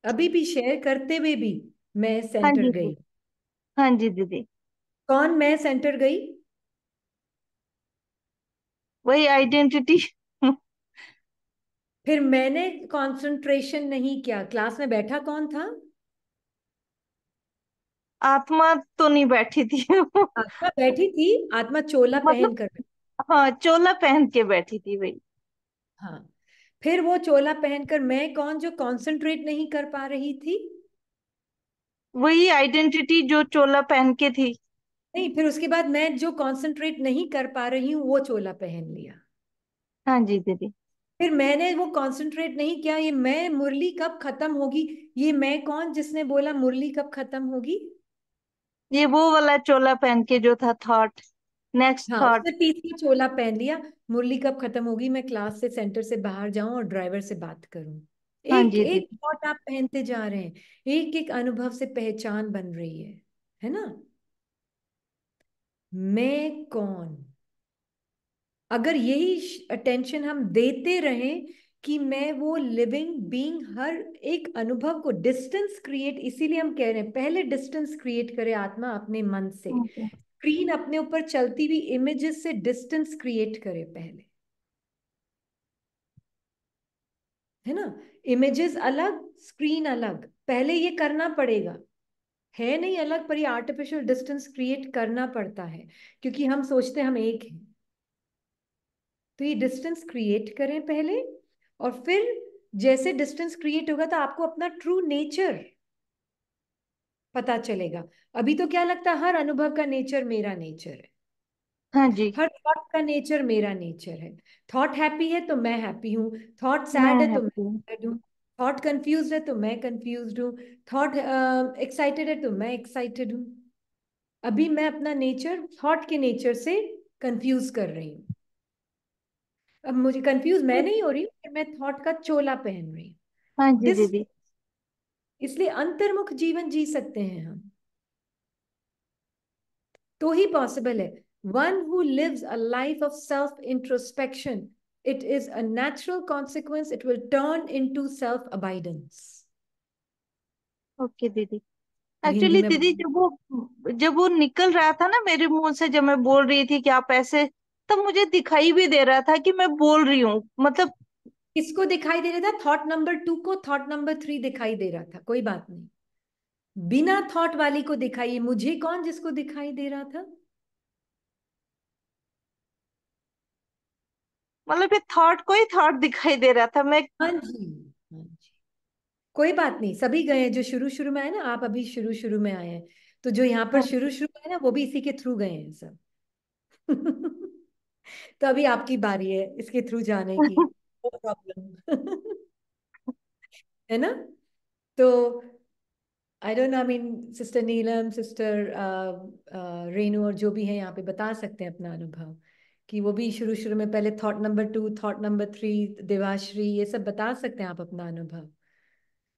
D: अभी भी शेयर करते हुए भी मैं सेंटर हाँ गई हाँ जी दीदी कौन मैं सेंटर गई वही आइडेंटिटी
A: फिर मैंने कंसंट्रेशन नहीं किया क्लास में बैठा
D: कौन था आत्मा तो नहीं बैठी थी आत्मा बैठी थी आत्मा चोला मतलब, पहन कर हाँ चोला पहन के बैठी थी भाई
A: हाँ फिर वो चोला पहनकर मैं कौन जो कंसंट्रेट नहीं कर पा रही थी वही आइडेंटिटी
D: जो चोला पहन के थी
A: नहीं फिर उसके बाद मैं जो कंसंट्रेट नहीं कर पा रही हूँ वो चोला पहन लिया
D: हाँ जी दीदी
A: फिर मैंने वो कंसंट्रेट नहीं किया ये मैं मुरली कब खत्म होगी ये मैं कौन जिसने बोला मुरली कब खत्म होगी
D: ये वो वाला चोला पहन के जो था थॉट नेक्स्ट हाँ थॉट उसने तीसरा चोला पहन लिया मुरली कब खत्म होगी
A: मैं क्लास से सेंटर से बाहर जाऊं और ड्राइवर से बात करूं हाँ एक जी एक जी थॉट आप पहनते जा रहे हैं एक एक अनुभव से पहचान बन रही है है ना मैं कौन अगर यही अटेंशन हम देते रहें कि मैं वो लिविंग बीइंग हर एक अनुभव को डिस्टेंस क्रिएट इसीलिए हम कह रहे हैं पहले डिस्टेंस क्रिएट करे आत्मा अपने मन से
E: स्क्रीन
A: okay. अपने ऊपर चलती हुई इमेजेस से डिस्टेंस क्रिएट करे पहले है ना इमेजेस अलग स्क्रीन अलग पहले ये करना पड़ेगा है नहीं अलग पर ये आर्टिफिशियल डिस्टेंस क्रिएट करना पड़ता है क्योंकि हम सोचते हम एक हैं तो ये डिस्टेंस क्रिएट करें पहले और फिर जैसे डिस्टेंस क्रिएट होगा तो आपको अपना ट्रू नेचर पता चलेगा अभी तो क्या लगता है हर अनुभव का नेचर मेरा नेचर है हाँ जी हर थॉट का नेचर मेरा नेचर है थॉट हैप्पी है तो मैं हैप्पी हूँ थॉट सैड तो है तो मैं सैड हूँ थॉट कंफ्यूज है तो मैं कंफ्यूज हूँ थॉट एक्साइटेड है तो मैं एक्साइटेड हूँ अभी मैं अपना नेचर थॉट के नेचर से कंफ्यूज कर रही हूँ अब मुझे कंफ्यूज मैं तो नहीं हो रही हूँ मैं थॉट का चोला पहन रही
D: हाँ जी
A: इसलिए अंतर्मुख जीवन जी सकते हैं हम तो ही पॉसिबल है one who lives a life of self introspection it is a natural consequence it will turn into self abidance okay दीदी एक्चुअली दीदी जब
D: वो जब वो निकल रहा था ना मेरे मुंह से जब मैं बोल रही थी कि आप ऐसे तब मुझे दिखाई भी दे रहा था कि मैं बोल रही हूँ मतलब किसको दिखाई दे रहा था थॉट नंबर टू को थॉट नंबर थ्री दिखाई दे रहा
A: था कोई बात नहीं बिना थॉट वाली को दिखाई मुझे कौन जिसको दिखाई दे रहा
D: था मतलब ये थॉट को थॉट दिखाई दे रहा था मैं हाँ जी हाँ जी कोई बात नहीं
A: सभी गए हैं जो शुरू शुरू में आए ना आप अभी शुरू शुरू में आए हैं तो जो यहाँ पर हाँ। शुरू शुरू में है ना वो भी इसी के थ्रू गए हैं सब तो अभी आपकी बारी है इसके थ्रू जाने की नो प्रॉब्लम है ना तो I don't I mean sister Neelam sister Renu और जो भी है यहाँ पे बता सकते हैं अपना अनुभव कि वो भी शुरू शुरू में पहले thought number two thought number three Devashree ये सब बता सकते हैं आप अपना अनुभव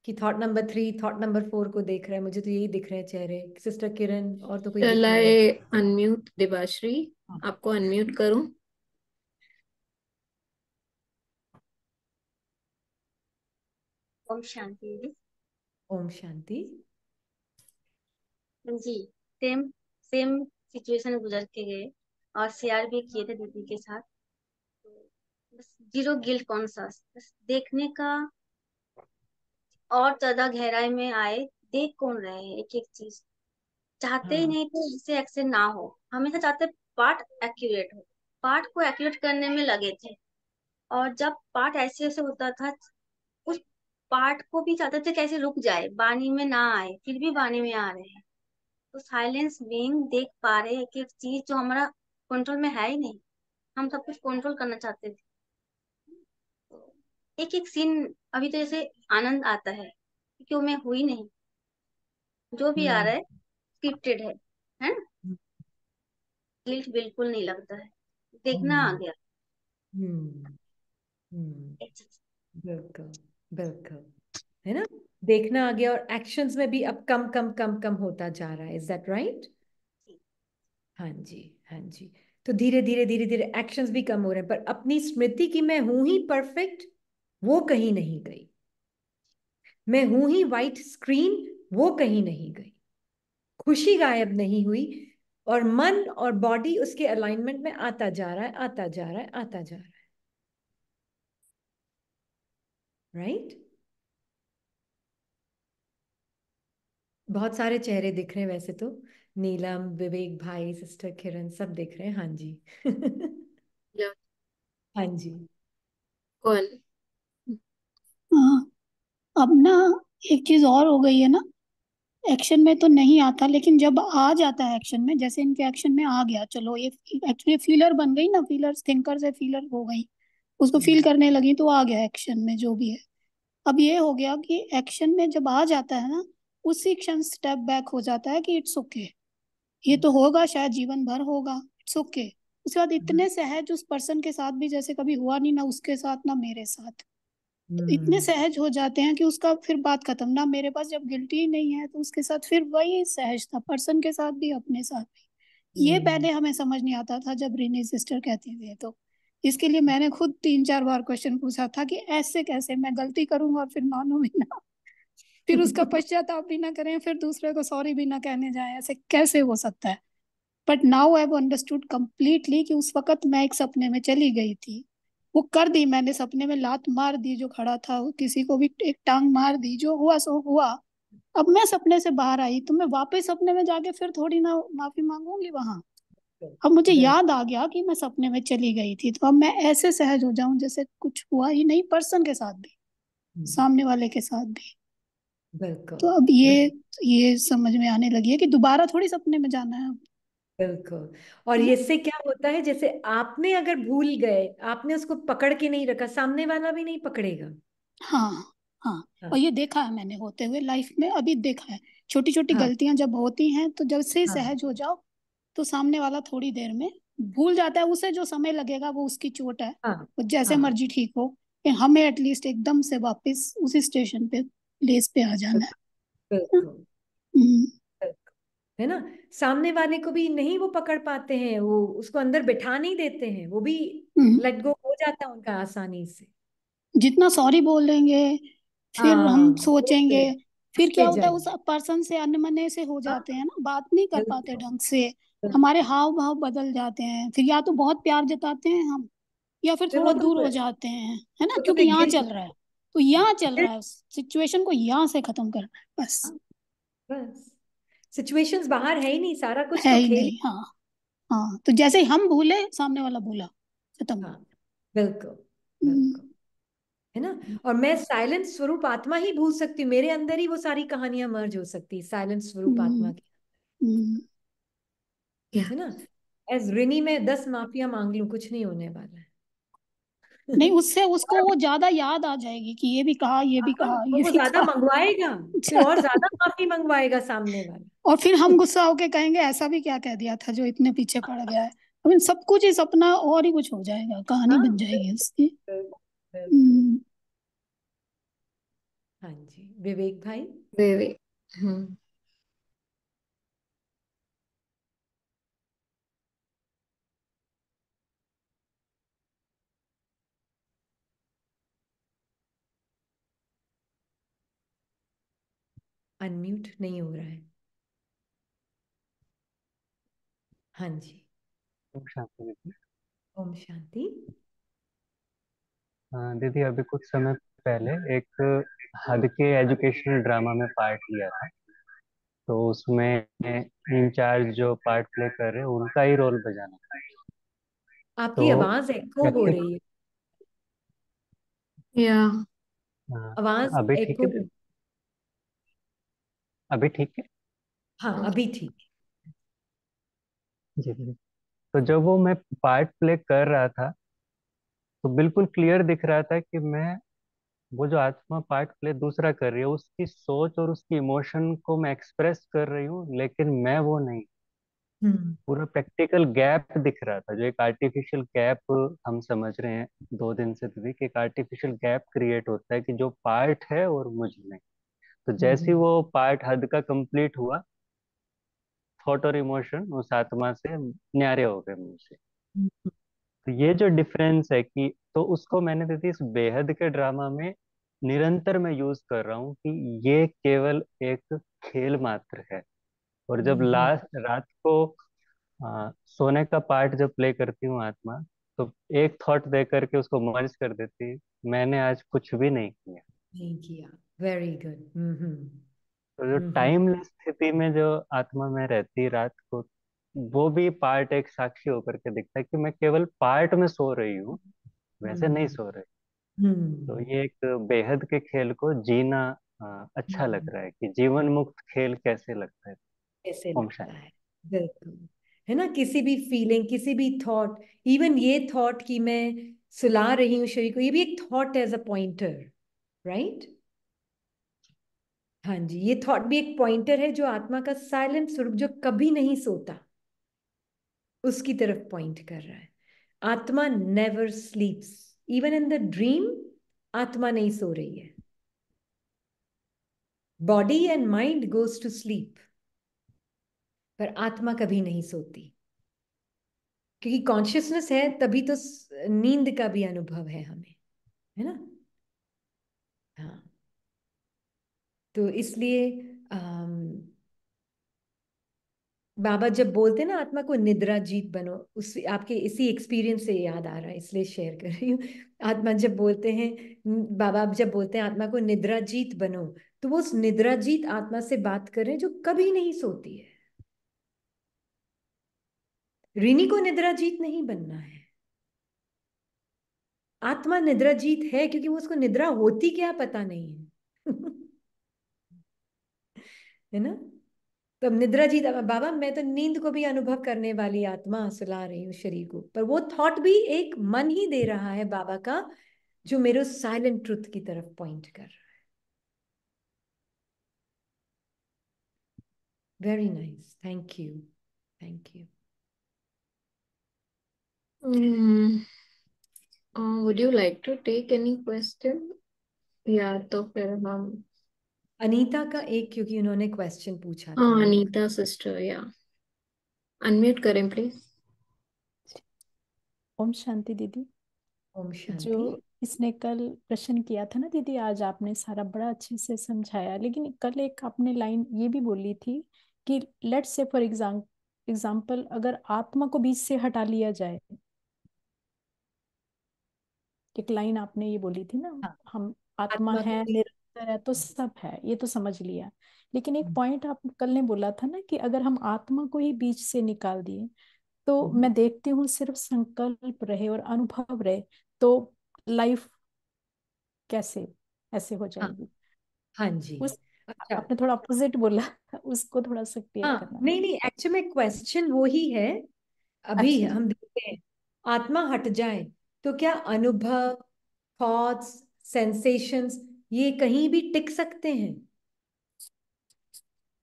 A: कि thought number three thought number four को देख रहे हैं मुझे तो यही दिख रहे हैं चेहरे सिस्टर किरण और तो कोई
B: अनम्यूट देवाश्री हाँ। आपको अनम्यूट करूं
D: ओम शांति
A: ओम शांति
D: जी सेम सेम सिचुएशन गुजर के गए और सीआर भी किए थे दीदी के साथ तो बस जीरो गिल्ट कॉन्सस बस देखने का और ज्यादा गहराई में आए देख कौन रहे हैं एक एक चीज चाहते ही हाँ। नहीं कि इससे एक्सेस ना हो हमेशा चाहते पार्ट एक्यूरेट हो पार्ट को एक्यूरेट करने में लगे थे और जब पार्ट ऐसे ऐसे होता था पार्ट को भी चाहते थे कैसे रुक जाए वाणी में ना आए फिर भी वाणी में आ रहे हैं तो साइलेंस बींग देख पा रहे हैं एक चीज जो हमारा कंट्रोल में है ही नहीं हम सब कुछ कंट्रोल करना चाहते थे तो एक एक सीन अभी तो जैसे आनंद आता है क्यों मैं हुई नहीं जो भी आ रहा हम्म। है स्क्रिप्टेड है है ना गिल्ट हम्म। बिल्कुल नहीं लगता है देखना हम्म। आ गया
A: बिल्कुल बिल्कुल है ना देखना आ गया और एक्शंस में भी अब कम कम कम कम होता जा रहा है इज दैट राइट हाँ जी हाँ जी तो धीरे धीरे धीरे धीरे एक्शंस भी कम हो रहे हैं पर अपनी स्मृति की मैं हूं ही परफेक्ट वो कहीं नहीं गई मैं हूं ही वाइट स्क्रीन वो कहीं नहीं गई खुशी गायब नहीं हुई और मन और बॉडी उसके अलाइनमेंट में आता जा रहा है आता जा रहा है आता जा रहा है राइट बहुत सारे चेहरे दिख रहे हैं वैसे तो नीलम विवेक भाई सिस्टर किरण सब दिख रहे हैं हाँ जी हाँ जी
B: कौन
C: अब ना एक चीज और हो गई है ना एक्शन में तो नहीं आता लेकिन जब आ जाता है एक्शन में जैसे इनके एक्शन में आ गया चलो ये एक्चुअली फीलर बन गई ना फीलर थिंकर से फीलर हो गई उसको फील हम्म। करने लगी तो आ गया एक्शन में जो भी है अब ये हो गया कि एक्शन में जब आ जाता है ना उसी क्षण स्टेप बैक हो जाता है कि इट्स ओके ये तो हम्म। होगा शायद जीवन भर होगा इट्स ओके उसके बाद हम्म। इतने सहज उस पर्सन के साथ भी जैसे कभी हुआ नहीं ना उसके साथ ना मेरे साथ तो इतने सहज हो जाते हैं कि उसका फिर बात खत्म ना मेरे पास जब गिल्टी नहीं है तो उसके साथ फिर वही सहज था पर्सन के साथ भी अपने साथ
F: भी ये पहले
C: हमें समझ नहीं आता था जब रिनी सिस्टर कहती थी तो इसके लिए मैंने खुद तीन चार बार क्वेश्चन पूछा था कि ऐसे कैसे मैं गलती करूंगा और फिर मानू भी ना फिर उसका पश्चाताप भी ना करें फिर दूसरे को सॉरी भी ना कहने जाए ऐसे कैसे हो सकता है but now I understood completely कि उस वक्त मैं एक सपने में चली गई थी वो कर दी मैंने सपने में लात मार दी जो खड़ा था किसी को भी एक टांग मार दी जो हुआ सो हुआ अब मैं सपने से बाहर आई तो मैं वापस सपने में जाके फिर थोड़ी ना माफी मांगूंगी वहां अब मुझे याद आ गया कि मैं सपने में चली गई थी तो अब मैं ऐसे सहज हो जाऊं जैसे कुछ हुआ ही नहीं पर्सन के साथ भी सामने वाले के साथ भी बिल्कुल तो अब ये ये समझ में आने लगी है कि दोबारा थोड़ी सपने में जाना है
A: बिल्कुल और इससे क्या होता है जैसे आपने अगर भूल गए आपने उसको पकड़ के नहीं रखा सामने वाला भी नहीं पकड़ेगा
C: हाँ हाँ, हाँ और ये देखा है मैंने होते हुए लाइफ में अभी देखा है छोटी छोटी हाँ, गलतियां जब होती हैं तो जब से हाँ, सहज हो जाओ तो सामने वाला थोड़ी देर में भूल जाता है उसे जो समय लगेगा वो उसकी चोट है हाँ, जैसे हाँ, मर्जी ठीक हो हमें एटलीस्ट एकदम से वापस उसी स्टेशन पे प्लेस पे आ जाना है हम्म।
A: है ना सामने वाले को भी नहीं वो पकड़ पाते हैं वो उसको अंदर बिठा नहीं देते हैं वो भी लेट हम्म। गो हो जाता है उनका आसानी से
C: जितना सॉरी बोलेंगे
A: फिर आ, हाँ, हम सोचेंगे
C: तो फिर क्या होता है उस पर्सन से अनमने से हो जाते हाँ। हैं ना बात नहीं कर पाते ढंग से हमारे हाव भाव बदल जाते हैं फिर या तो बहुत प्यार जताते हैं हम
F: या फिर थोड़ा दूर हो जाते
C: हैं है ना तो क्योंकि यहाँ चल तो रहा है तो यहाँ चल रहा है सिचुएशन को यहाँ से खत्म करना है हाँ,
A: बस सिचुएशंस बाहर है ही नहीं सारा कुछ है तो ही नहीं
C: हाँ हाँ तो जैसे हम भूले सामने वाला भूला खत्म हाँ, बिल्कुल
A: हम्म। बिल्कुल है ना और मैं साइलेंट स्वरूप आत्मा ही भूल सकती हूँ मेरे अंदर ही वो सारी कहानियां मर्ज हो सकती है साइलेंट स्वरूप आत्मा हम्म,
C: की हम्म।
A: है ना एज रिनी में दस माफिया मांग लू कुछ नहीं होने वाला है
C: नहीं उससे उसको वो ज्यादा याद आ जाएगी कि ये भी कहा ये भी कहा हाँ, ये भी ज्यादा मंगवाएगा और ज्यादा
A: माफी मंगवाएगा सामने वाले
C: और फिर हम गुस्सा होके कहेंगे ऐसा भी क्या कह दिया था जो इतने पीछे पड़ गया है आई सब कुछ ही सपना और ही कुछ हो जाएगा कहानी बन हाँ, जाएगी उसकी
A: हम्म। हाँ जी विवेक भाई
B: विवेक हम्म
A: अनम्यूट नहीं हो रहा है हाँ जी ओम शांति ओम शांति
F: हाँ दीदी अभी कुछ समय पहले एक हद के एजुकेशनल ड्रामा में पार्ट लिया था तो उसमें इंचार्ज जो पार्ट प्ले कर रहे हैं उनका ही रोल बजाना
B: था
F: आपकी तो आवाज एको हो रही
B: है या हाँ,
F: आवाज अभी ठीक है अभी ठीक है हाँ अभी ठीक जी जी तो जब वो मैं पार्ट प्ले कर रहा था तो बिल्कुल क्लियर दिख रहा था कि मैं वो जो आत्मा पार्ट प्ले दूसरा कर रही है उसकी सोच और उसकी इमोशन को मैं एक्सप्रेस कर रही हूँ लेकिन मैं वो नहीं हम्म। पूरा प्रैक्टिकल गैप दिख रहा था जो एक आर्टिफिशियल गैप हम समझ रहे हैं दो दिन से तभी कि एक आर्टिफिशियल गैप क्रिएट होता है कि जो पार्ट है और मुझ में तो जैसे ही वो पार्ट हद का कंप्लीट हुआ थॉट और इमोशन उस आत्मा से न्यारे हो गए मुझसे तो ये जो डिफरेंस है कि तो उसको मैंने दीदी तो इस बेहद के ड्रामा में निरंतर मैं यूज कर रहा हूँ कि ये केवल एक खेल मात्र है और जब लास्ट रात को आ, सोने का पार्ट जब प्ले करती हूँ आत्मा तो एक थॉट दे करके उसको मर्ज कर देती मैंने आज कुछ भी नहीं किया
A: नहीं किया वेरी गुड mm-hmm.
F: तो जो टाइमलेस mm-hmm. स्थिति में जो आत्मा में रहती रात को वो भी पार्ट एक साक्षी होकर के दिखता है कि मैं केवल पार्ट में सो रही हूँ वैसे नहीं mm-hmm. सो
A: रही
F: तो ये एक बेहद के खेल को जीना अच्छा लग रहा है कि जीवन मुक्त खेल कैसे लगता है कैसे लगता है
A: बिल्कुल है ना किसी भी फीलिंग किसी भी थॉट इवन ये थॉट कि मैं सुला रही हूँ शरीर को ये भी एक thought as a pointer right हाँ जी ये थॉट भी एक पॉइंटर है जो आत्मा का साइलेंट स्वरूप जो कभी नहीं सोता उसकी तरफ पॉइंट कर रहा है आत्मा never sleeps even in the dream आत्मा नहीं सो रही है body and mind goes to sleep पर आत्मा कभी नहीं सोती क्योंकि कॉन्शियसनेस है तभी तो नींद का भी अनुभव है हमें है ना हाँ तो इसलिए बाबा जब बोलते ना आत्मा को निद्रा जीत बनो उस आपके इसी एक्सपीरियंस से याद आ रहा है इसलिए शेयर कर रही हूँ आत्मा जब बोलते हैं बाबा जब बोलते हैं आत्मा को निद्रा जीत बनो तो वो उस निद्रा जीत आत्मा से बात कर रहे हैं जो कभी नहीं सोती है रिनी को निद्रा जीत नहीं बनना है आत्मा निद्रा जीत है क्योंकि वो उसको निद्रा होती क्या पता नहीं है है ना तो निद्रा जी बाबा मैं तो नींद को भी अनुभव करने वाली आत्मा सुला रही हूँ शरीर को पर वो थॉट भी एक मन ही दे रहा है बाबा का जो मेरे साइलेंट ट्रुथ की तरफ पॉइंट कर रहा है very nice thank you thank you
B: would you like to take any question या तो फिर हम अनीता का एक क्योंकि उन्होंने क्वेश्चन पूछा था हाँ अनीता सिस्टर या अनम्यूट करें प्लीज ओम शांति दीदी
A: ओम शांति जो
E: इसने कल प्रश्न किया था ना दीदी आज आपने सारा बड़ा अच्छे से समझाया लेकिन कल एक आपने लाइन ये भी बोली थी कि लेट से फॉर एग्जाम एग्जाम्पल अगर आत्मा को बीच से हटा लिया जाए एक लाइन आपने ये बोली थी ना हाँ। हम आत्मा, आत्मा है निर, तरह तो सब है ये तो समझ लिया लेकिन एक पॉइंट हम्म। आप कल ने बोला था ना कि अगर हम आत्मा को ही बीच से निकाल दिए तो हम्म। मैं देखती हूँ सिर्फ संकल्प रहे और अनुभव रहे तो लाइफ कैसे ऐसे हो हाँ, जाएगी हाँ, जी उस अच्छा आपने
A: थोड़ा अपोजिट बोला उसको थोड़ा सा हाँ, करना नहीं नहीं एक्चुअली में क्वेश्चन वो ही है अभी अच्छा, अच्छा। हम देखते हैं आत्मा हट जाए तो क्या अनुभव थॉट्स सेंसेशंस ये कहीं भी टिक सकते हैं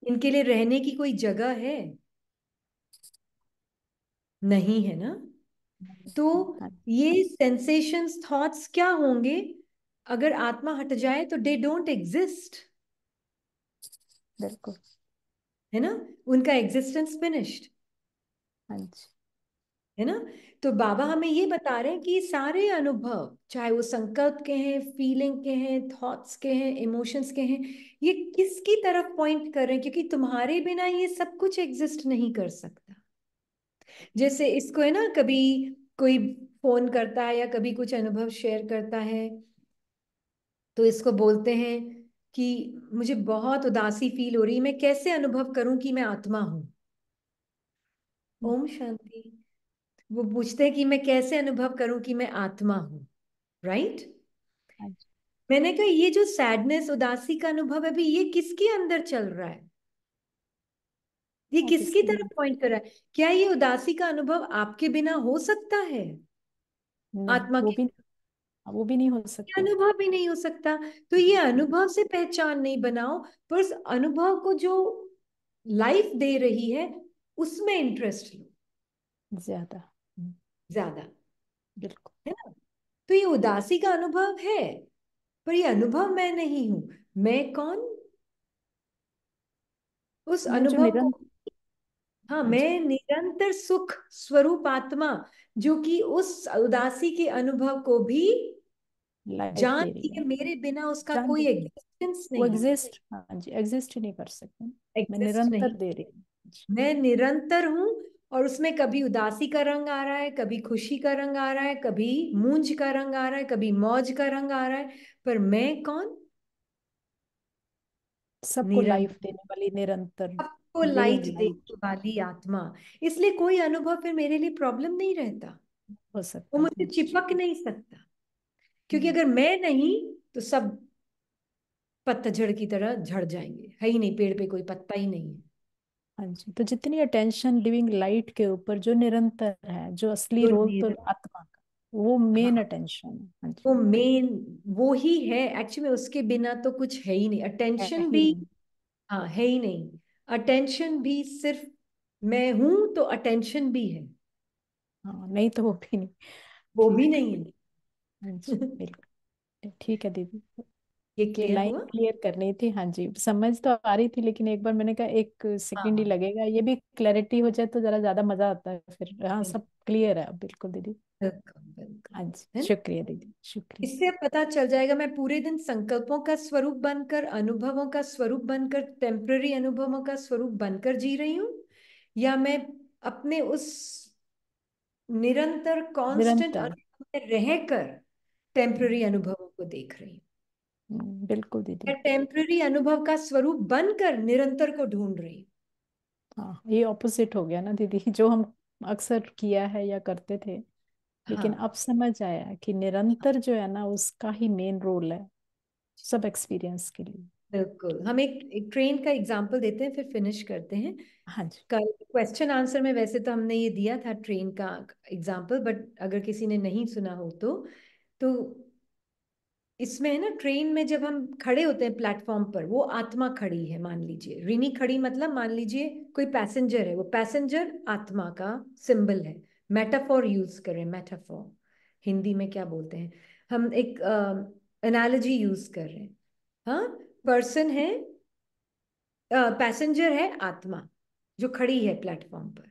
A: इनके लिए रहने की कोई जगह है नहीं है ना तो ये सेंसेशंस थॉट्स क्या होंगे अगर आत्मा हट जाए तो दे डोंट एग्जिस्ट बिल्कुल है ना उनका एग्जिस्टेंस हाँ फिनिश्ड है ना तो बाबा हाँ। हमें ये बता रहे हैं कि सारे अनुभव चाहे वो संकल्प के हैं फीलिंग के हैं थॉट्स के हैं इमोशंस के हैं ये किसकी तरफ पॉइंट कर रहे हैं क्योंकि तुम्हारे बिना ये सब कुछ एग्जिस्ट नहीं कर सकता जैसे इसको है ना कभी कोई फोन करता है या कभी कुछ अनुभव शेयर करता है तो इसको बोलते हैं कि मुझे बहुत उदासी फील हो रही है मैं कैसे अनुभव करूं कि मैं आत्मा हूं ओम हम्म। शांति वो पूछते हैं कि मैं कैसे अनुभव करूं कि मैं आत्मा हूं राइट हाँ मैंने कहा ये जो सैडनेस उदासी का अनुभव है भी ये किसके अंदर चल रहा है ये हाँ, किसकी तरफ पॉइंट कर रहा है क्या ये उदासी का अनुभव आपके बिना हो सकता है आत्मा के भी, हाँ, वो भी नहीं हो सकता अनुभव भी नहीं हो सकता तो ये अनुभव से पहचान नहीं बनाओ पर अनुभव को जो लाइफ दे रही है उसमें इंटरेस्ट लो ज्यादा ज्यादा है ना तो ये उदासी का अनुभव है पर ये अनुभव मैं नहीं हूं मैं कौन उस अनुभव हाँ, हाँ मैं निरंतर सुख स्वरूप आत्मा जो कि उस उदासी के अनुभव को भी
E: जानती है
A: मेरे बिना उसका कोई एग्जिस्टेंस नहीं एग्जिस्ट हाँ जी एग्जिस्ट नहीं कर सकते मैं निरंतर दे रही मैं निरंतर हूँ और उसमें कभी उदासी का रंग आ रहा है कभी खुशी का रंग आ रहा है कभी मूंज का रंग आ रहा है कभी मौज का रंग आ रहा है पर मैं कौन सबको लाइफ देने वाली निरंतर सबको लाइट देने वाली आत्मा इसलिए कोई अनुभव फिर मेरे लिए प्रॉब्लम नहीं रहता हो सकता वो मुझे चिपक नहीं सकता क्योंकि हम्म। अगर मैं नहीं तो सब झड़ की तरह झड़ जाएंगे है ही नहीं पेड़ पे कोई पत्ता ही नहीं है हाँ जी तो जितनी अटेंशन लिविंग लाइट के ऊपर जो निरंतर है जो असली तो रोल तो निरंतर आत्मा का वो हाँ मेन अटेंशन है हाँ वो मेन वो ही है एक्चुअली उसके बिना तो कुछ है ही नहीं अटेंशन भी नहीं हाँ है ही नहीं अटेंशन भी सिर्फ मैं हूं तो अटेंशन भी है हाँ नहीं तो वो भी नहीं वो भी ठीक है नहीं है हाँ जी
E: बिल्कुल ठीक है दीदी ये क्लियर लाइन हुआ क्लियर करनी थी हाँ जी समझ तो आ रही थी लेकिन एक बार मैंने कहा एक हाँ, सेकंड ही हाँ। लगेगा ये भी क्लैरिटी हो जाए तो जरा ज्यादा मजा आता है
A: फिर हाँ सब क्लियर है बिल्कुल दीदी बिल्कुल हाँ जी शुक्रिया दीदी शुक्रिया इससे पता चल जाएगा मैं पूरे दिन संकल्पों का स्वरूप बनकर अनुभवों का स्वरूप बनकर टेम्पररी अनुभवों का स्वरूप बनकर जी रही हूँ या मैं अपने उस निरंतर कांस्टेंट रहकर टेम्पररी अनुभवों को देख रही हूँ
E: हम्म, बिल्कुल दीदी
A: टेम्पररी अनुभव का स्वरूप बनकर निरंतर को ढूंढ रही हाँ ये ऑपोजिट हो गया ना दीदी जो हम
E: अक्सर किया है या करते थे लेकिन हाँ अब समझ आया कि निरंतर हाँ। जो है ना
A: उसका ही मेन रोल है सब एक्सपीरियंस के लिए बिल्कुल हम एक, एक ट्रेन का एग्जांपल देते हैं फिर फिनिश करते हैं हाँ जी कल क्वेश्चन आंसर में वैसे तो हमने ये दिया था ट्रेन का एग्जांपल बट अगर किसी ने नहीं सुना हो तो तो इसमें है ना ट्रेन में जब हम खड़े होते हैं प्लेटफॉर्म पर वो आत्मा खड़ी है मान लीजिए रिनी खड़ी मतलब मान लीजिए कोई पैसेंजर है वो पैसेंजर आत्मा का सिंबल है मेटाफॉर यूज करें मेटाफॉर हिंदी में क्या बोलते हैं हम एक एनालॉजी यूज कर रहे हैं हाँ पर्सन है पैसेंजर है आत्मा जो खड़ी है प्लेटफॉर्म पर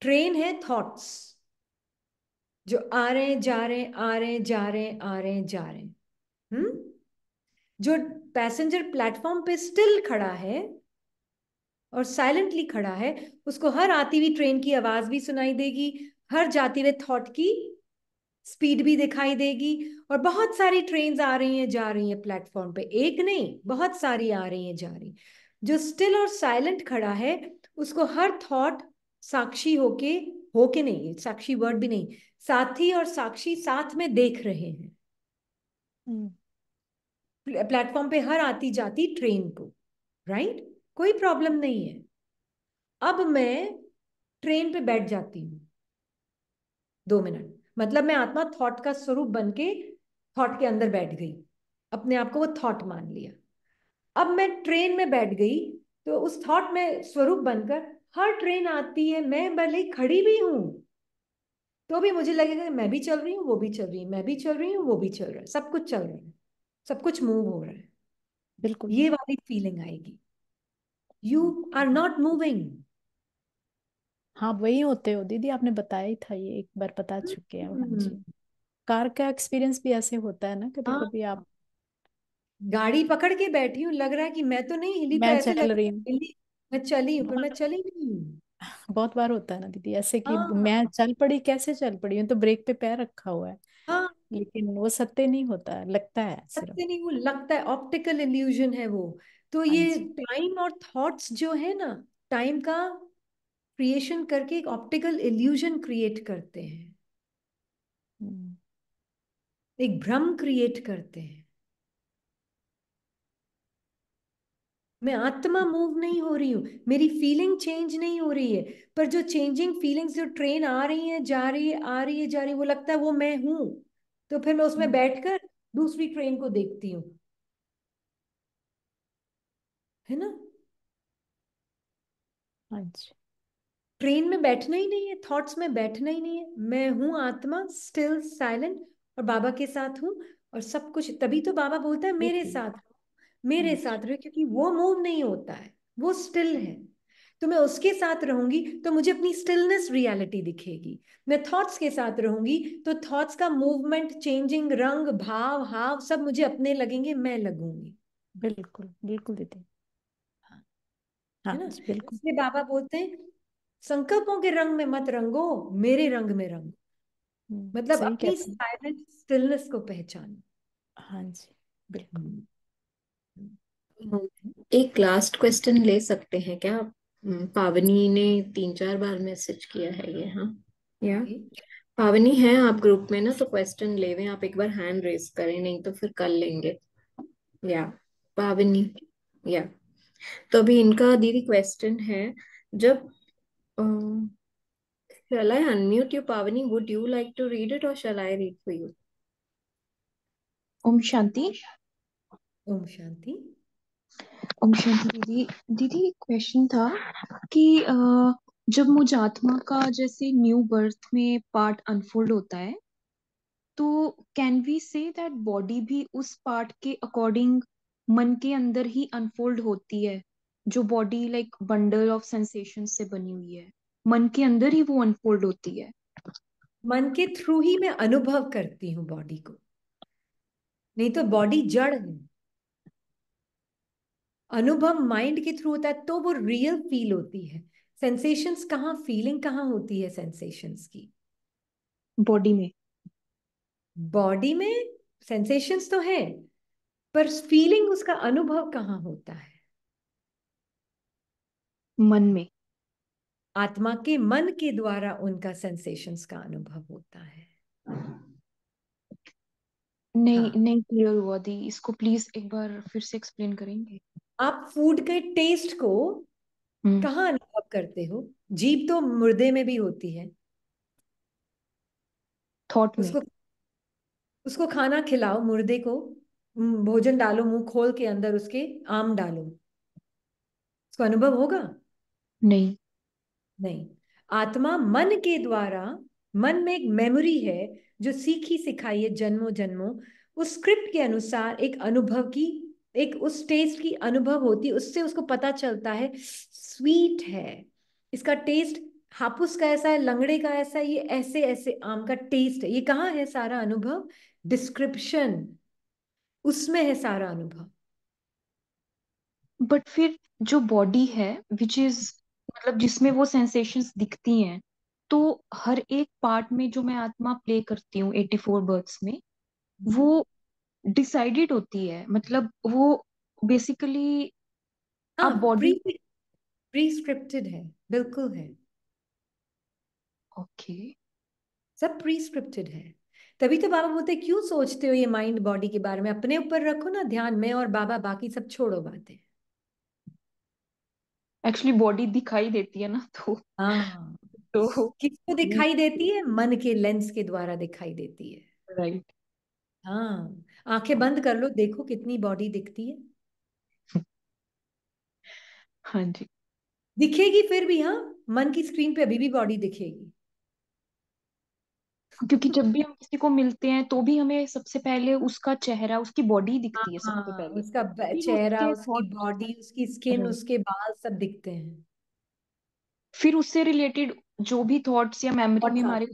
A: ट्रेन है थॉट्स जो आ रहे हैं जा रहे हैं आ रहे हैं जा रहे हैं आ रहे हैं जा रहे हैं हम्म जो पैसेंजर प्लेटफॉर्म पे स्टिल खड़ा है और साइलेंटली खड़ा है उसको हर आती हुई ट्रेन की आवाज भी सुनाई देगी हर जाते हुए थॉट की स्पीड भी दिखाई देगी और बहुत सारी ट्रेन आ रही हैं जा रही हैं प्लेटफॉर्म पे एक नहीं बहुत सारी आ रही हैं जा रही जो स्टिल और साइलेंट खड़ा है उसको हर थॉट साक्षी होके होके नहीं साक्षी वर्ड भी नहीं साथी और साक्षी साथ में देख रहे हैं हम्म। प्लेटफॉर्म पे हर आती जाती ट्रेन को राइट कोई प्रॉब्लम नहीं है अब मैं ट्रेन पे बैठ जाती हूँ दो मिनट मतलब मैं आत्मा थॉट का स्वरूप बन के थॉट के अंदर बैठ गई अपने आप को वो थॉट मान लिया अब मैं ट्रेन में बैठ गई तो उस थॉट में स्वरूप बनकर हर ट्रेन आती है मैं भले खड़ी भी हूं तो भी मुझे लगेगा मैं भी चल रही हूँ वो भी चल रही हूँ मैं भी चल रही हूँ वो भी चल रहा है सब कुछ चल रहा है सब कुछ मूव हो रहा है बिल्कुल ये वाली फीलिंग आएगी यू आर नॉट मूविंग हाँ वही होते
E: हो दीदी आपने बताया ही था ये एक बार बता चुके हैं हाँ हम्म। कार का एक्सपीरियंस भी ऐसे
A: होता है ना कभी हाँ। कभी आप गाड़ी पकड़ के बैठी हूँ लग रहा है कि मैं तो नहीं हिली तो मैं चल लग... रही हूँ मैं चली हूँ पर मैं चली नहीं बहुत
E: बार होता है ना दीदी ऐसे कि हाँ। मैं चल पड़ी कैसे चल पड़ी हूँ तो ब्रेक पे पैर रखा हुआ है लेकिन वो सत्य
A: नहीं होता लगता है सत्य नहीं वो लगता है ऑप्टिकल इल्यूजन है वो तो ये टाइम हाँ और थॉट्स जो है ना टाइम का क्रिएशन करके एक ऑप्टिकल इल्यूजन क्रिएट करते हैं हम्म। एक भ्रम क्रिएट करते हैं मैं आत्मा मूव हम्म। नहीं हो रही हूँ मेरी फीलिंग चेंज नहीं हो रही है पर जो चेंजिंग फीलिंग्स जो ट्रेन आ रही है जा रही है आ रही है जा रही है वो लगता है वो मैं हूँ तो फिर मैं उसमें हम्म। बैठकर दूसरी ट्रेन को देखती हूँ है ना अच्छा ट्रेन में बैठना ही नहीं है थॉट्स में बैठना ही नहीं है मैं हूँ आत्मा स्टिल साइलेंट और बाबा के साथ हूँ और सब कुछ तभी तो बाबा बोलता है मेरे साथ मेरे हम्म। साथ रहो क्योंकि वो मूव नहीं होता है वो स्टिल है तो मैं उसके साथ रहूंगी तो मुझे अपनी स्टिलनेस रियलिटी दिखेगी मैं थॉट्स के साथ रहूंगी तो थॉट्स का मूवमेंट चेंजिंग रंग भाव हाव सब मुझे अपने लगेंगे मैं लगूंगी बिल्कुल बिल्कुल दीदी हाँ, हाँ, बिल्कुल इसलिए बाबा बोलते हैं संकल्पों के रंग में मत रंगो मेरे रंग में रंगो हम्म, मतलब अपनी साइलेंट स्टिलनेस को पहचान हाँ जी बिल्कुल हम्म।
B: एक लास्ट क्वेश्चन ले सकते हैं क्या आप हम्म, पावनी ने तीन चार बार मैसेज किया है ये हाँ या पावनी है आप ग्रुप में ना तो क्वेश्चन ले लेवे आप एक बार हैंड रेज करें नहीं तो फिर कर लेंगे या पावनी या तो अभी इनका दीदी क्वेश्चन है जब shall I unmute you Pavani would you like to read it और shall I read for you
A: ओम शांति ओम शांति दीदी
B: दीदी एक क्वेश्चन था कि जब मुझ आत्मा का जैसे न्यू बर्थ में पार्ट अनफोल्ड होता है तो can we say that body भी उस पार्ट के अकॉर्डिंग मन के अंदर ही अनफोल्ड होती है जो body like bundle of sensation से बनी हुई है मन के अंदर ही वो
A: अनफोल्ड होती है मन के थ्रू ही मैं अनुभव करती हूँ बॉडी को नहीं तो बॉडी जड़ है अनुभव माइंड के थ्रू होता है तो वो रियल फील होती है सेंसेशंस कहाँ फीलिंग कहाँ होती है सेंसेशंस की बॉडी में बॉडी में सेंसेशंस तो है पर फीलिंग उसका अनुभव कहाँ होता है मन में आत्मा के मन के द्वारा उनका सेंसेशंस का अनुभव होता है
B: नहीं हाँ. नहीं क्लियर हुआ दी इसको प्लीज एक बार फिर से एक्सप्लेन करेंगे
A: आप फूड के टेस्ट को हम्म। कहाँ अनुभव करते हो जीप तो मुर्दे में भी होती है थॉट उसको उसको खाना खिलाओ मुर्दे को भोजन डालो मुंह खोल के अंदर उसके आम डालो उसको अनुभव होगा नहीं नहीं आत्मा मन के द्वारा मन में एक मेमोरी है जो सीखी सिखाई है जन्मों जन्मों उस स्क्रिप्ट के अनुसार एक अनुभव की एक उस टेस्ट की अनुभव होती उससे उसको पता चलता है स्वीट है इसका टेस्ट हापुस का ऐसा है लंगड़े का ऐसा है ये ऐसे ऐसे आम का टेस्ट है ये कहाँ है सारा अनुभव डिस्क्रिप्शन उसमें है सारा अनुभव बट फिर जो बॉडी है विच इज मतलब जिसमें वो सेंसेशंस दिखती हैं तो हर एक पार्ट में जो मैं आत्मा प्ले करती हूँ फोर बर्थ्स में वो डिसाइडेड होती है मतलब वो बेसिकली हाँ, आप बॉडी प्रीस्क्रिप्टेड है बिल्कुल है ओके सब प्रीस्क्रिप्टेड है तभी तो बाबा बोलते क्यों सोचते हो ये माइंड बॉडी के बारे में अपने ऊपर रखो ना ध्यान में और बाबा बाकी सब छोड़ो बातें एक्चुअली बॉडी दिखाई देती है ना तो हाँ तो किसको दिखाई देती है मन के लेंस के द्वारा दिखाई देती है राइट right. हाँ आंखें बंद कर लो देखो कितनी बॉडी दिखती है हाँ जी दिखेगी फिर भी हाँ मन की स्क्रीन पे अभी भी बॉडी दिखेगी क्योंकि जब भी हम किसी को मिलते हैं तो भी हमें सबसे पहले उसका चेहरा उसकी बॉडी दिखती है सबसे हाँ, पहले उसका चेहरा उसकी बॉडी उसकी स्किन हाँ। उसके बाल सब दिखते हैं फिर उससे रिलेटेड जो भी थॉट्स या मेमोरी हमारे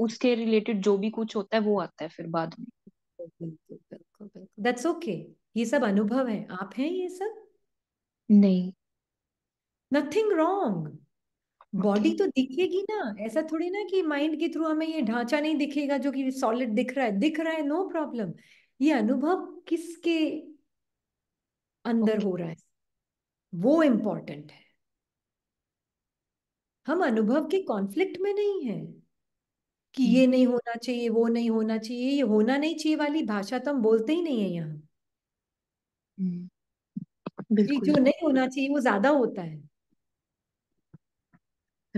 A: उसके रिलेटेड जो भी कुछ होता है वो आता है फिर बाद में
B: बिल्कुल बिल्कुल बिल्कुल
A: दैट्स ओके ये सब अनुभव है आप हैं ये सब नहीं नथिंग रॉन्ग बॉडी तो दिखेगी ना ऐसा थोड़ी ना कि माइंड के थ्रू हमें ये ढांचा नहीं दिखेगा जो कि सॉलिड दिख रहा है दिख रहा है नो no प्रॉब्लम ये अनुभव किसके अंदर okay. हो रहा है वो इम्पोर्टेंट है हम अनुभव के कॉन्फ्लिक्ट में नहीं है कि ये नहीं होना चाहिए वो नहीं होना चाहिए ये होना नहीं चाहिए वाली भाषा तो हम बोलते ही नहीं है यहाँ जो नहीं होना चाहिए वो ज्यादा होता है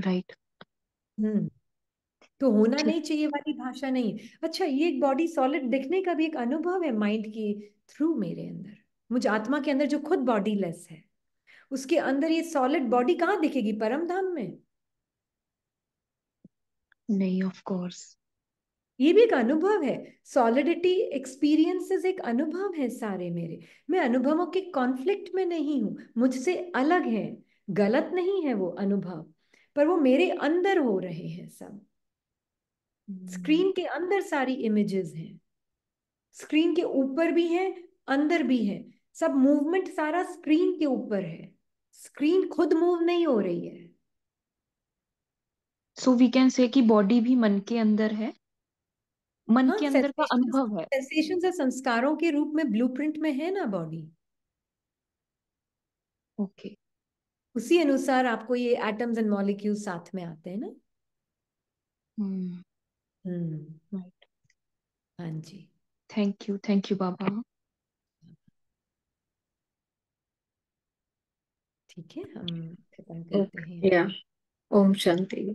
A: राइट तो होना नहीं चाहिए वाली भाषा नहीं अच्छा ये एक बॉडी सॉलिड दिखने का भी एक अनुभव है माइंड के थ्रू मेरे अंदर मुझे आत्मा के अंदर जो खुद बॉडीलेस है उसके अंदर ये सॉलिड बॉडी कहाँ दिखेगी परम धाम में नहीं ऑफ कोर्स ये भी एक अनुभव है सॉलिडिटी एक्सपीरियंसेस एक अनुभव है सारे मेरे मैं अनुभवों के कॉन्फ्लिक्ट में नहीं हूँ मुझसे अलग है गलत नहीं है वो अनुभव पर वो मेरे अंदर हो रहे हैं सब स्क्रीन hmm. के अंदर सारी इमेजेस हैं स्क्रीन के ऊपर भी है अंदर भी है सब मूवमेंट सारा स्क्रीन के ऊपर है स्क्रीन खुद मूव नहीं हो रही है सो वी कैन से कि बॉडी भी मन के अंदर है मन हाँ, के अंदर का अनुभव है सेंसेशंस और संस्कारों के रूप में ब्लूप्रिंट में है ना बॉडी ओके okay. उसी अनुसार आपको ये एटम्स एंड मॉलिक्यूल साथ में आते हैं ना हम्म हम्म राइट हाँ जी थैंक यू
B: थैंक यू बाबा
A: ठीक है हम खत्म करते हैं या
B: ओम शांति